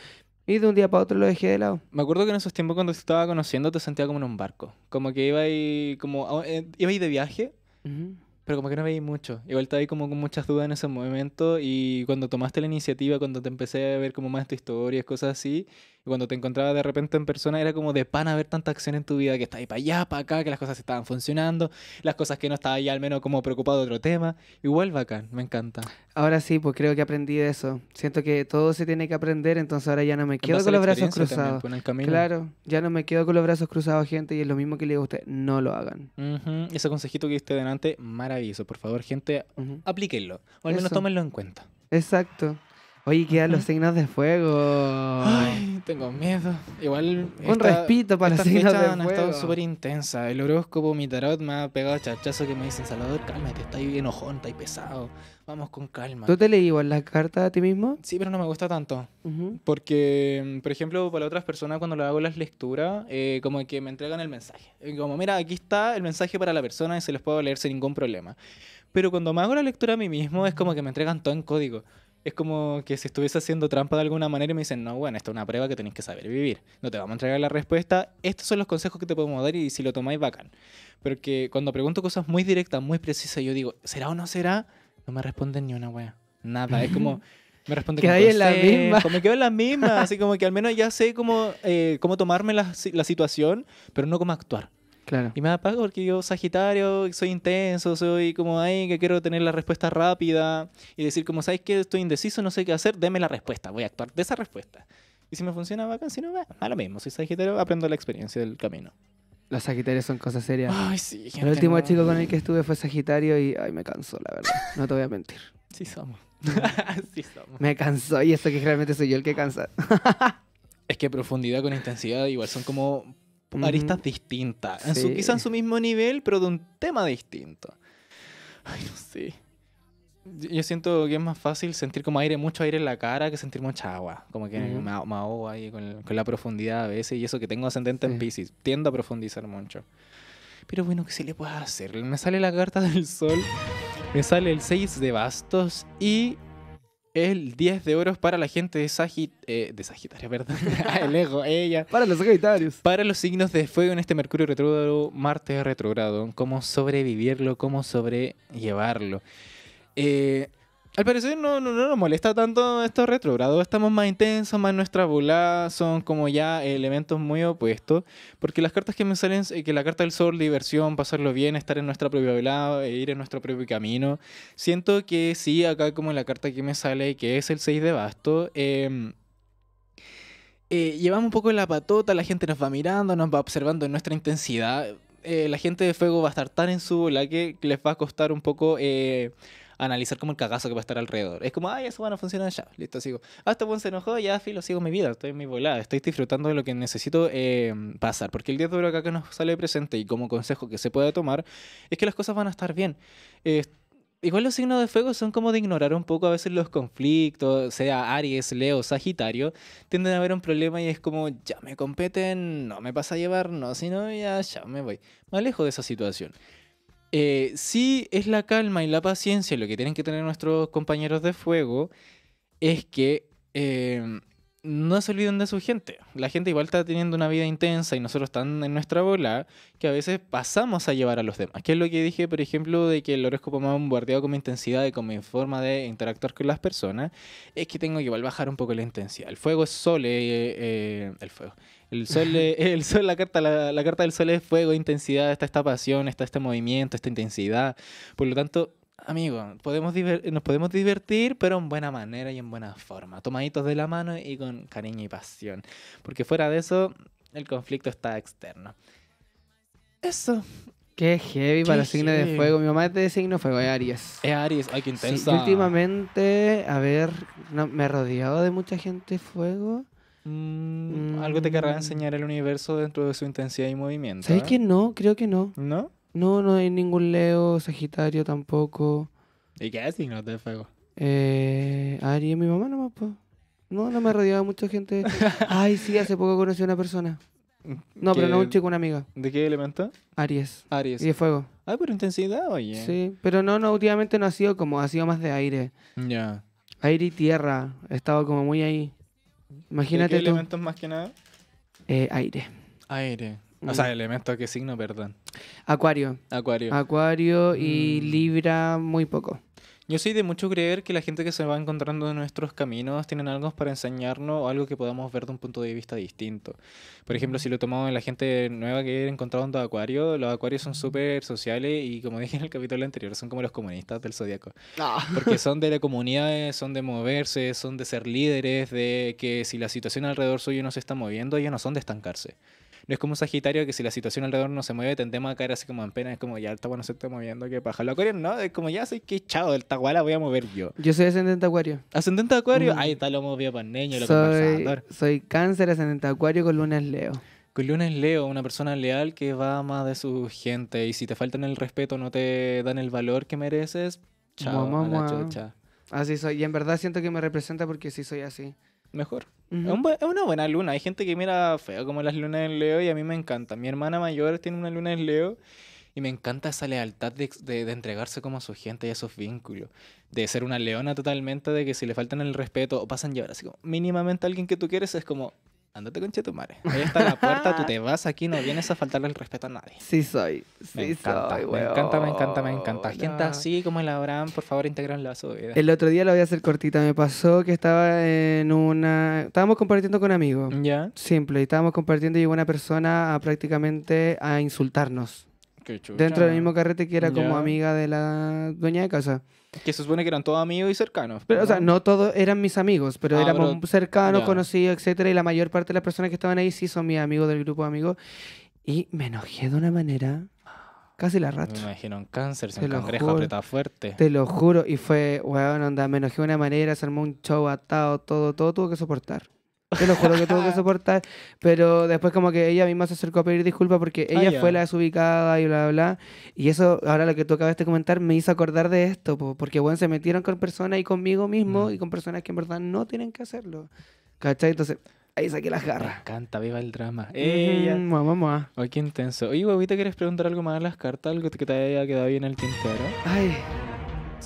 Y de un día para otro lo dejé de lado. Me acuerdo que en esos tiempos cuando te estaba conociendo te sentía como en un barco. Como que iba y, como, eh, iba de viaje. Ajá pero como que no veí mucho. Igual estaba ahí como con muchas dudas en ese momento y cuando tomaste la iniciativa, cuando te empecé a ver como más tu historia, cosas así, cuando te encontrabas de repente en persona era como de pan a ver tanta acción en tu vida que está ahí para allá, para acá, que las cosas estaban funcionando, las cosas que no estaba ahí, al menos como preocupado de otro tema. Igual bacán, me encanta. Ahora sí, pues creo que aprendí de eso. Siento que todo se tiene que aprender, entonces ahora ya no me quedo con los brazos cruzados. Pues, claro, ya no me quedo con los brazos cruzados, gente, y es lo mismo que le digo a usted, no lo hagan. Ese consejito que diste delante, maravilloso. Por favor, gente, aplíquenlo. O al menos tómenlo en cuenta. Exacto. Oye, quedan los signos de fuego. Ay, tengo miedo. Igual. Un esta, respito para la los signos estado súper intensa. El horóscopo, mi tarot me ha pegado chachazo que me dicen: Salvador, cálmate, bien enojón, y pesado. Vamos con calma. ¿Tú te lees igual las carta a ti mismo? Sí, pero no me gusta tanto. Porque, mm, por ejemplo, para otras personas, cuando le hago las lecturas, eh, como que me entregan el mensaje. Como, mira, aquí está el mensaje para la persona y se los puedo leer sin ningún problema. Pero cuando me hago la lectura a mí mismo, es como que me entregan todo en código es como que si estuviese haciendo trampa de alguna manera y me dicen, no, bueno, esta es una prueba que tenéis que saber vivir. No te vamos a entregar la respuesta. Estos son los consejos que te podemos dar y si lo tomáis, bacán. Pero que cuando pregunto cosas muy directas, muy precisas, yo digo, ¿será o no será? No me responden ni una wea. Nada. Es como. Me responden que con en la misma. Me quedo en la misma. así como que al menos ya sé cómo, eh, cómo tomarme la, la situación, pero no cómo actuar. Y me da porque yo, Sagitario, soy intenso, soy como, ahí que quiero tener la respuesta rápida y decir, como, ¿sabes que Estoy indeciso, no sé qué hacer, deme la respuesta, voy a actuar de esa respuesta. Y si me funciona, va si no, va, a lo mismo. Soy Sagitario, aprendo la experiencia del camino. Los Sagitarios son cosas serias. Ay, sí, El último chico con el que estuve fue Sagitario y, ay, me cansó, la verdad. No te voy a mentir. Sí somos. sí somos. Me cansó y esto que realmente soy yo el que cansa. es que profundidad con intensidad igual son como aristas distintas. quizá en su mismo nivel, pero de un tema distinto. Ay, no sé. Yo siento que es más fácil sentir como aire, mucho aire en la cara que sentir mucha agua. Como que me, ahogo ahí con, la profundidad a veces y eso que tengo ascendente en Pisces. Tiendo a profundizar mucho. Pero bueno, ¿qué se le puede hacer? Me sale la carta del sol, me sale el 6 de bastos y el 10 de oros para la gente de, Sagit eh, de Sagitario, perdón. Ah, el ego, ella. Para los Sagitarios. Para los signos de fuego en este Mercurio retrógrado, Marte retrógrado. Cómo sobrevivirlo, cómo sobrellevarlo. Eh, al parecer no, no, no nos molesta tanto esto retrogrado. estamos más intensos, más nuestra bola. son como ya elementos muy opuestos, porque las cartas que me salen, eh, que la carta del sol, diversión, pasarlo bien, estar en nuestra propia bola, e ir en nuestro propio camino, siento que sí, acá como la carta que me sale, que es el 6 de basto, em, eh, llevamos un poco la patota, la gente nos va mirando, nos va observando en nuestra intensidad, eh, la gente de fuego va a estar tan en su bola que les va a costar un poco analizar como el cagazo que va a estar alrededor. Es como, ay, eso van a funcionar ya. Listo, sigo. Ah, este buen se enojó, ya filo, sigo mi vida, estoy en mi volada, estoy disfrutando de lo que necesito eh, pasar. Porque el día de acá que nos sale presente y como consejo que se puede tomar es que las cosas van a estar bien. igual los signos de fuego son como de ignorar un poco a veces los conflictos, sea Aries, Leo, Sagitario, tienden a haber un problema y es como, ya me competen, no me pasa a llevar, no, si no, ya, ya me voy. Me alejo de esa situación. Eh, sí, es la calma y la paciencia lo que tienen que tener nuestros compañeros de fuego. Es que eh, no se olviden de su gente. La gente igual está teniendo una vida intensa y nosotros estamos en nuestra bola que a veces pasamos a llevar a los demás. Que es lo que dije, por ejemplo, de que el horóscopo me ha bombardeado con mi intensidad y con mi forma de interactuar con las personas, es que tengo que igual bajar un poco la intensidad. El fuego es sol, eh, eh, el fuego. El sol, el sol la, carta, la, carta del sol es fuego, intensidad, está esta pasión, está este movimiento, esta intensidad. Por lo tanto, Amigo, podemos nos podemos divertir, pero en buena manera y en buena forma. Tomaditos de la mano y con cariño y pasión. Porque fuera de eso, el conflicto está externo. Eso. Qué heavy para el signo de fuego. Mi mamá es de signo fuego, es Aries. Es Aries, hay que intensa. últimamente, a ver, me he rodeado de mucha gente fuego. Mm, mm. Algo te querrá enseñar el universo dentro de su intensidad y movimiento. ¿Sabes ¿eh? que no? Creo que no. ¿No? No, no hay ningún Leo, Sagitario tampoco. ¿Y qué signo de fuego? Eh, Ari mi mamá nomás, pues. No, no me rodeaba mucha gente. Ay, sí, hace poco conocí a una persona. No, pero no un chico, una amiga. ¿De qué elemento? Aries. Aries. Y de fuego. Ay, ah, pero intensidad, oye. Sí, pero no, no, últimamente no ha sido como, ha sido más de aire. Ya. Aire y tierra, he estado como muy ahí. Imagínate. ¿De qué elementos más que nada? Eh, aire. Aire. O sea, elemento, ¿qué signo, perdón? Acuario. Acuario. Acuario y mm. Libra muy poco. Yo soy de mucho creer que la gente que se va encontrando en nuestros caminos tienen algo para enseñarnos o algo que podamos ver de un punto de vista distinto. Por ejemplo, mm. si lo tomamos en la gente nueva que he encontrado en los los acuarios son mm. súper sociales y como dije en el capítulo anterior, son como los comunistas del zodiaco. Porque son de la comunidad, son de moverse, son de ser líderes, de que si la situación alrededor suyo no se está moviendo, ellos no son de estancarse. No es como un Sagitario que si la situación alrededor no se mueve, tendemos a caer así como en pena. Es como, ya, el no se está moviendo, qué paja. Lo acuario no, es como, ya soy que chao, el la voy a mover yo. Yo soy ascendente acuario. ¿Ascendente acuario? Mm. Ahí está lo movido para el niño, lo soy, Soy cáncer, ascendente acuario con lunes leo. Con lunes Leo, una persona leal que va más de su gente y si te faltan el respeto, no te dan el valor que mereces, chao, mua, chao. Así soy, y en verdad siento que me representa porque sí soy así. Mejor es, una buena luna. Hay gente que mira feo como las lunas en Leo y a mí me encanta. Mi hermana mayor tiene una luna en Leo y me encanta esa lealtad de, entregarse como a su gente y esos sus vínculos. De ser una leona totalmente, de que si le faltan el respeto o pasan llevar así como mínimamente alguien que tú quieres, es como Andate con Chetumare. Ahí está la puerta, tú te vas aquí, no vienes a faltarle el respeto a nadie. Sí soy, sí encanta, soy, weón. Me encanta, me encanta, me encanta. Gente así como el Abraham, por favor, integranlo a su vida. El otro día, lo voy a hacer cortita, me pasó que estaba en una... Estábamos compartiendo con amigos. ¿Ya? Simple, y estábamos compartiendo y llegó una persona a prácticamente a insultarnos. Qué chucha. Dentro del mismo carrete que era como amiga de la dueña de casa. Que se supone que eran todos amigos y cercanos. Pero, O sea, no todos eran mis amigos, pero ah, éramos cercanos, conocidos, etcétera. Y la mayor parte de las personas que estaban ahí sí son mis amigos del grupo de amigos. Y me enojé de una manera casi la rato Me imagino cáncer, se cangrejo apretada fuerte. Te lo juro. Y fue, weón, onda, me enojé de una manera, se armó un show atado, todo, todo tuvo que soportar. Te lo juro que tuvo que soportar. Pero después como que ella misma se acercó a pedir disculpas porque ah, ella fue la desubicada y bla, bla, bla. Y eso, ahora lo que tú acabaste de comentar, me hizo acordar de esto. porque, bueno, se metieron con personas y conmigo mismo mm. y con personas que en verdad no tienen que hacerlo. ¿Cachai? Entonces... Ahí saqué las garras. canta viva el drama. Ella. vamos mamá, Ay, qué intenso. Oye, huevita, ¿quieres preguntar algo más a las cartas? Algo que te haya quedado bien el tintero. Ay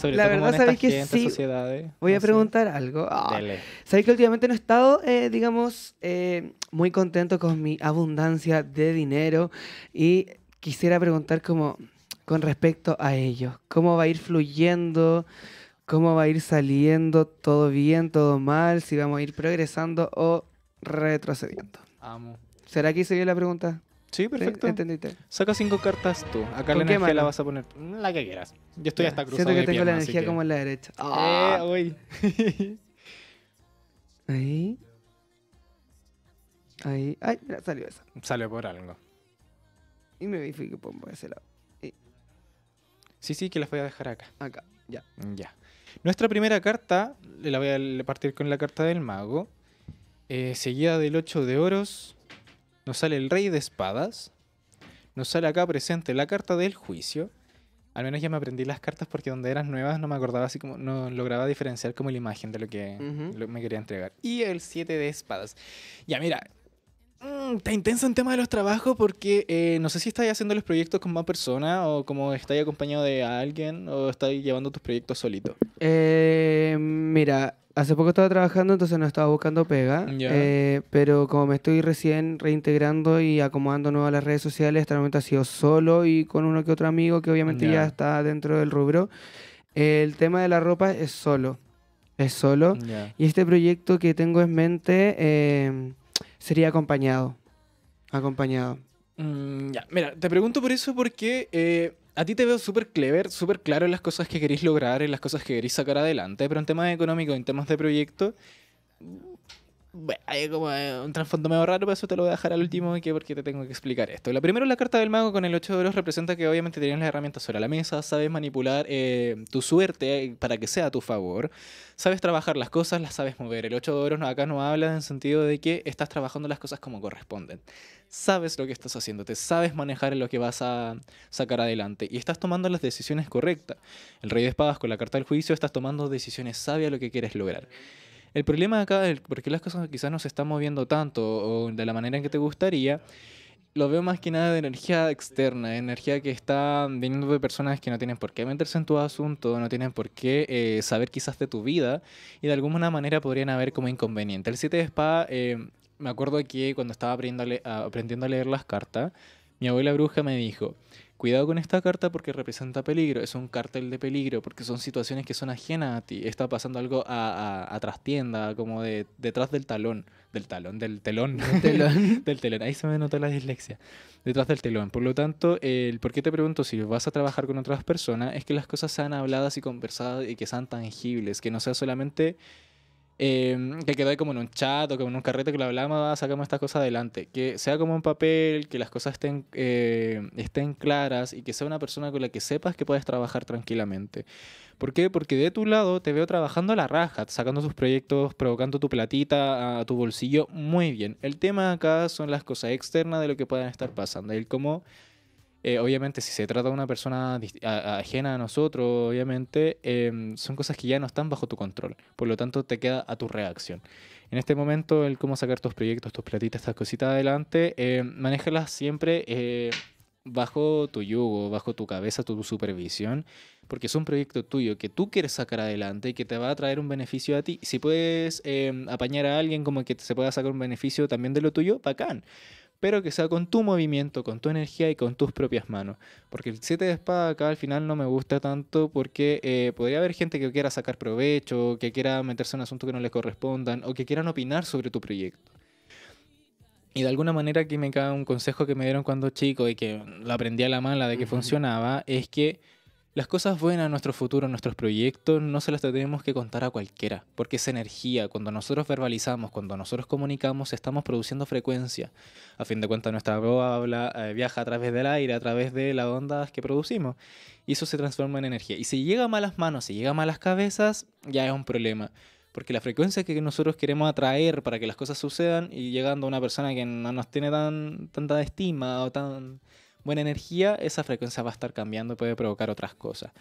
la verdad, sabéis que sí. ¿eh? Voy a preguntar algo. Oh, ah, sabéis que últimamente no he estado, eh, digamos, eh, muy contento con mi abundancia de dinero y quisiera preguntar como con respecto a ello, cómo va a ir fluyendo, cómo va a ir saliendo, todo bien, todo mal, si vamos a ir progresando o retrocediendo. ¿Será que hice bien la pregunta? Sí, perfecto. Saca cinco cartas tú. Acá la energía la vas a poner. Mm, la que quieras. Yo estoy hasta cruzado. Siento que tengo la energía como en la derecha. Eh, ¡Ah! Eh, Ahí. Ahí. Ay, mira, salió esa. Salió por algo. Y me fui que pongo ese lado. Sí, sí, que las voy a dejar acá. Acá, ya. Ya. Nuestra primera carta, la voy a partir con la carta del mago. Eh, seguida del 8 de oros nos sale el rey de espadas, nos sale acá presente la carta del juicio. Al menos ya me aprendí las cartas porque donde eran nuevas no me acordaba así como, no lograba diferenciar como la imagen de lo que me quería entregar. Y el 7 de espadas. Ya mira, mm, está intenso en tema de los trabajos porque eh, no sé si estáis haciendo los proyectos con más personas o como estáis acompañado de alguien o estáis llevando tus proyectos solito. Eh, mira, hace poco estaba trabajando, entonces no estaba buscando pega. Eh, pero como me estoy recién reintegrando y acomodando nuevas las redes sociales, hasta el momento ha sido solo y con uno que otro amigo que obviamente ya está dentro del rubro. El tema de la ropa es solo. Es solo. Y este proyecto que tengo en mente eh, sería acompañado. Acompañado. Mm, ya, mira, te pregunto por eso porque. Eh, a ti te veo súper clever, súper claro en las cosas que queréis lograr, en las cosas que queréis sacar adelante, pero en temas económicos, en temas de proyecto, hay como eh, un trasfondo medio raro, pero eso te lo voy a dejar al último que porque te tengo que explicar esto. La primera la carta del mago con el 8 de oros representa que obviamente tienes las herramientas sobre la mesa, sabes manipular eh, tu suerte eh, para que sea a tu favor, sabes trabajar las cosas, las sabes mover. El 8 de oros acá no habla en el sentido de que estás trabajando las cosas como corresponden. Sabes lo que estás haciendo, te sabes manejar en lo que vas a sacar adelante y estás tomando las decisiones correctas. El rey de espadas con la carta del juicio estás tomando decisiones sabias lo que quieres lograr. El problema acá porque las cosas quizás no se están moviendo tanto o de la manera en que te gustaría lo veo más que nada de energía externa, de energía que está viniendo de personas que no tienen por qué meterse en tu asunto, no tienen por qué eh, saber quizás de tu vida y de alguna manera podrían haber como inconveniente. El 7 de espada, eh, me acuerdo que cuando estaba aprendiendo a leer las cartas, mi abuela bruja me dijo, cuidado con esta carta porque representa peligro, es un cartel de peligro, porque son situaciones que son ajenas a ti, está pasando algo a, trastienda, como detrás del talón, del talón, del telón, del telón, del telón. ahí se me nota la dislexia, detrás del telón. Por lo tanto, el por qué te pregunto si vas a trabajar con otras personas es que las cosas sean habladas y conversadas y que sean tangibles, que no sea solamente Em, que quedó como en un chat o como en un carrete que lo hablamos, ah, sacamos estas cosas adelante. Que sea como un papel, que las cosas estén, eh, estén claras y que sea una persona con la que sepas que puedes trabajar tranquilamente. ¿Por qué? Porque de tu lado te veo trabajando a la raja, sacando tus proyectos, provocando tu platita a tu bolsillo muy bien. El tema acá son las cosas externas de lo que puedan estar pasando, el cómo eh, obviamente, si se trata de una persona ajena a nosotros, obviamente, em, son cosas que ya no están bajo tu control. Por lo tanto, te queda a tu reacción. En este momento, el cómo sacar tus proyectos, tus platitas, estas cositas adelante, eh, siempre eh, bajo tu yugo, bajo tu cabeza, tu supervisión, porque es un proyecto tuyo que tú quieres sacar adelante y que te va a traer un beneficio a ti. Si puedes em, apañar a alguien como que se pueda sacar un beneficio también de lo tuyo, bacán pero que sea con tu movimiento, con tu energía y con tus propias manos. Porque el 7 de espada acá al final no me gusta tanto porque eh, podría haber gente que quiera sacar provecho, que quiera meterse en asuntos que no les correspondan o que quieran opinar sobre tu proyecto. Y de alguna manera aquí me cae un consejo que me dieron cuando chico y que lo aprendí a la mala de que funcionaba, es que las cosas buenas, nuestro futuro, nuestros proyectos, no se las tenemos que contar a cualquiera, porque esa energía, cuando nosotros verbalizamos, cuando nosotros comunicamos, estamos produciendo frecuencia. A fin de cuentas, nuestra voz eh, viaja a través del aire, a través de las ondas que producimos, y eso se transforma en energía. Y si llega a malas manos, si llega a malas cabezas, ya es un problema. Porque la frecuencia que nosotros queremos atraer para que las cosas sucedan y llegando a una persona que no nos tiene tan, tanta estima o tan, buena energía, esa frecuencia va a estar cambiando, puede provocar otras cosas.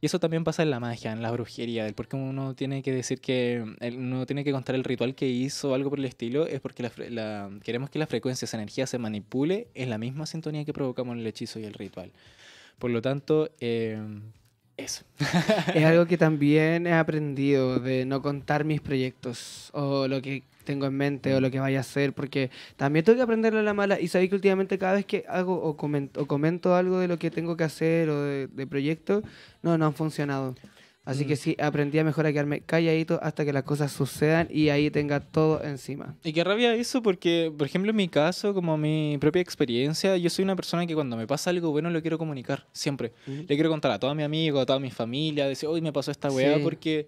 Y eso también pasa en la magia, en la brujería, del por uno tiene que decir que, uno tiene que contar el ritual que hizo, algo por el estilo, es porque la, queremos que la frecuencia, esa energía se manipule en la misma sintonía que provocamos en el hechizo y el ritual. Por lo tanto, eh, eso. es algo que también he aprendido de no contar mis proyectos o lo que tengo en mente o lo que vaya a hacer, porque también tengo que aprenderlo a la mala y sabéis que últimamente cada vez que hago o comento, algo de lo que tengo que hacer o de, de proyecto, no, no han funcionado. Así mm. que sí, aprendí a mejorar a quedarme calladito hasta que las cosas sucedan y ahí tenga todo encima. Y qué rabia eso, porque, por ejemplo, en mi caso, como mi propia experiencia, yo soy una persona que cuando me pasa algo bueno lo quiero comunicar, siempre. Mm. Le quiero contar a todos mis amigos, a toda mi familia, decir, hoy me pasó esta weá, porque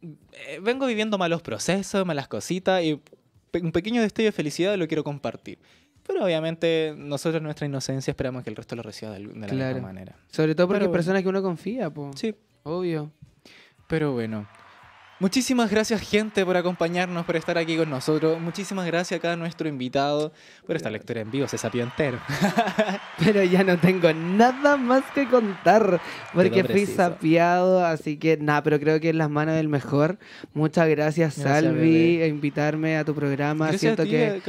eh, vengo viviendo malos procesos, malas cositas, y un pequeño destello de felicidad lo quiero compartir. Pero obviamente nosotros nuestra inocencia esperamos que el resto lo reciba de, la manera. Sobre todo porque hay personas que uno confía, po. Sí. Obvio. Pero bueno. Muchísimas gracias gente por acompañarnos, por estar aquí con nosotros. Muchísimas gracias a cada nuestro invitado por esta lectura en vivo, se sapió entero. Pero ya no tengo nada más que contar porque fui sapiado, así que nada, pero creo que es las manos del mejor. Muchas gracias, Salvi, por invitarme a tu programa. Siento que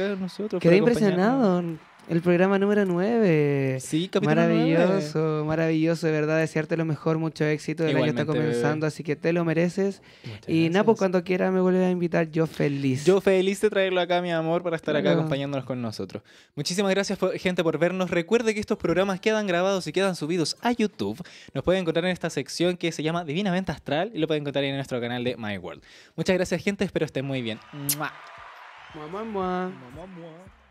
quedé impresionado. El programa número 9. Sí, capítulo Maravilloso, maravilloso, de verdad. Desearte lo mejor, mucho éxito. El año está comenzando, así que te lo mereces. y Napo, cuando quiera me vuelve a invitar, yo feliz. Yo feliz de traerlo acá, mi amor, para estar acá acompañándonos con nosotros. Muchísimas gracias, gente, por vernos. Recuerde que estos programas quedan grabados y quedan subidos a YouTube. Nos pueden encontrar en esta sección que se llama Divinamente Astral y lo pueden encontrar en nuestro canal de My World. Muchas gracias, gente. Espero estén muy bien. ¡Mua! ¡Mua,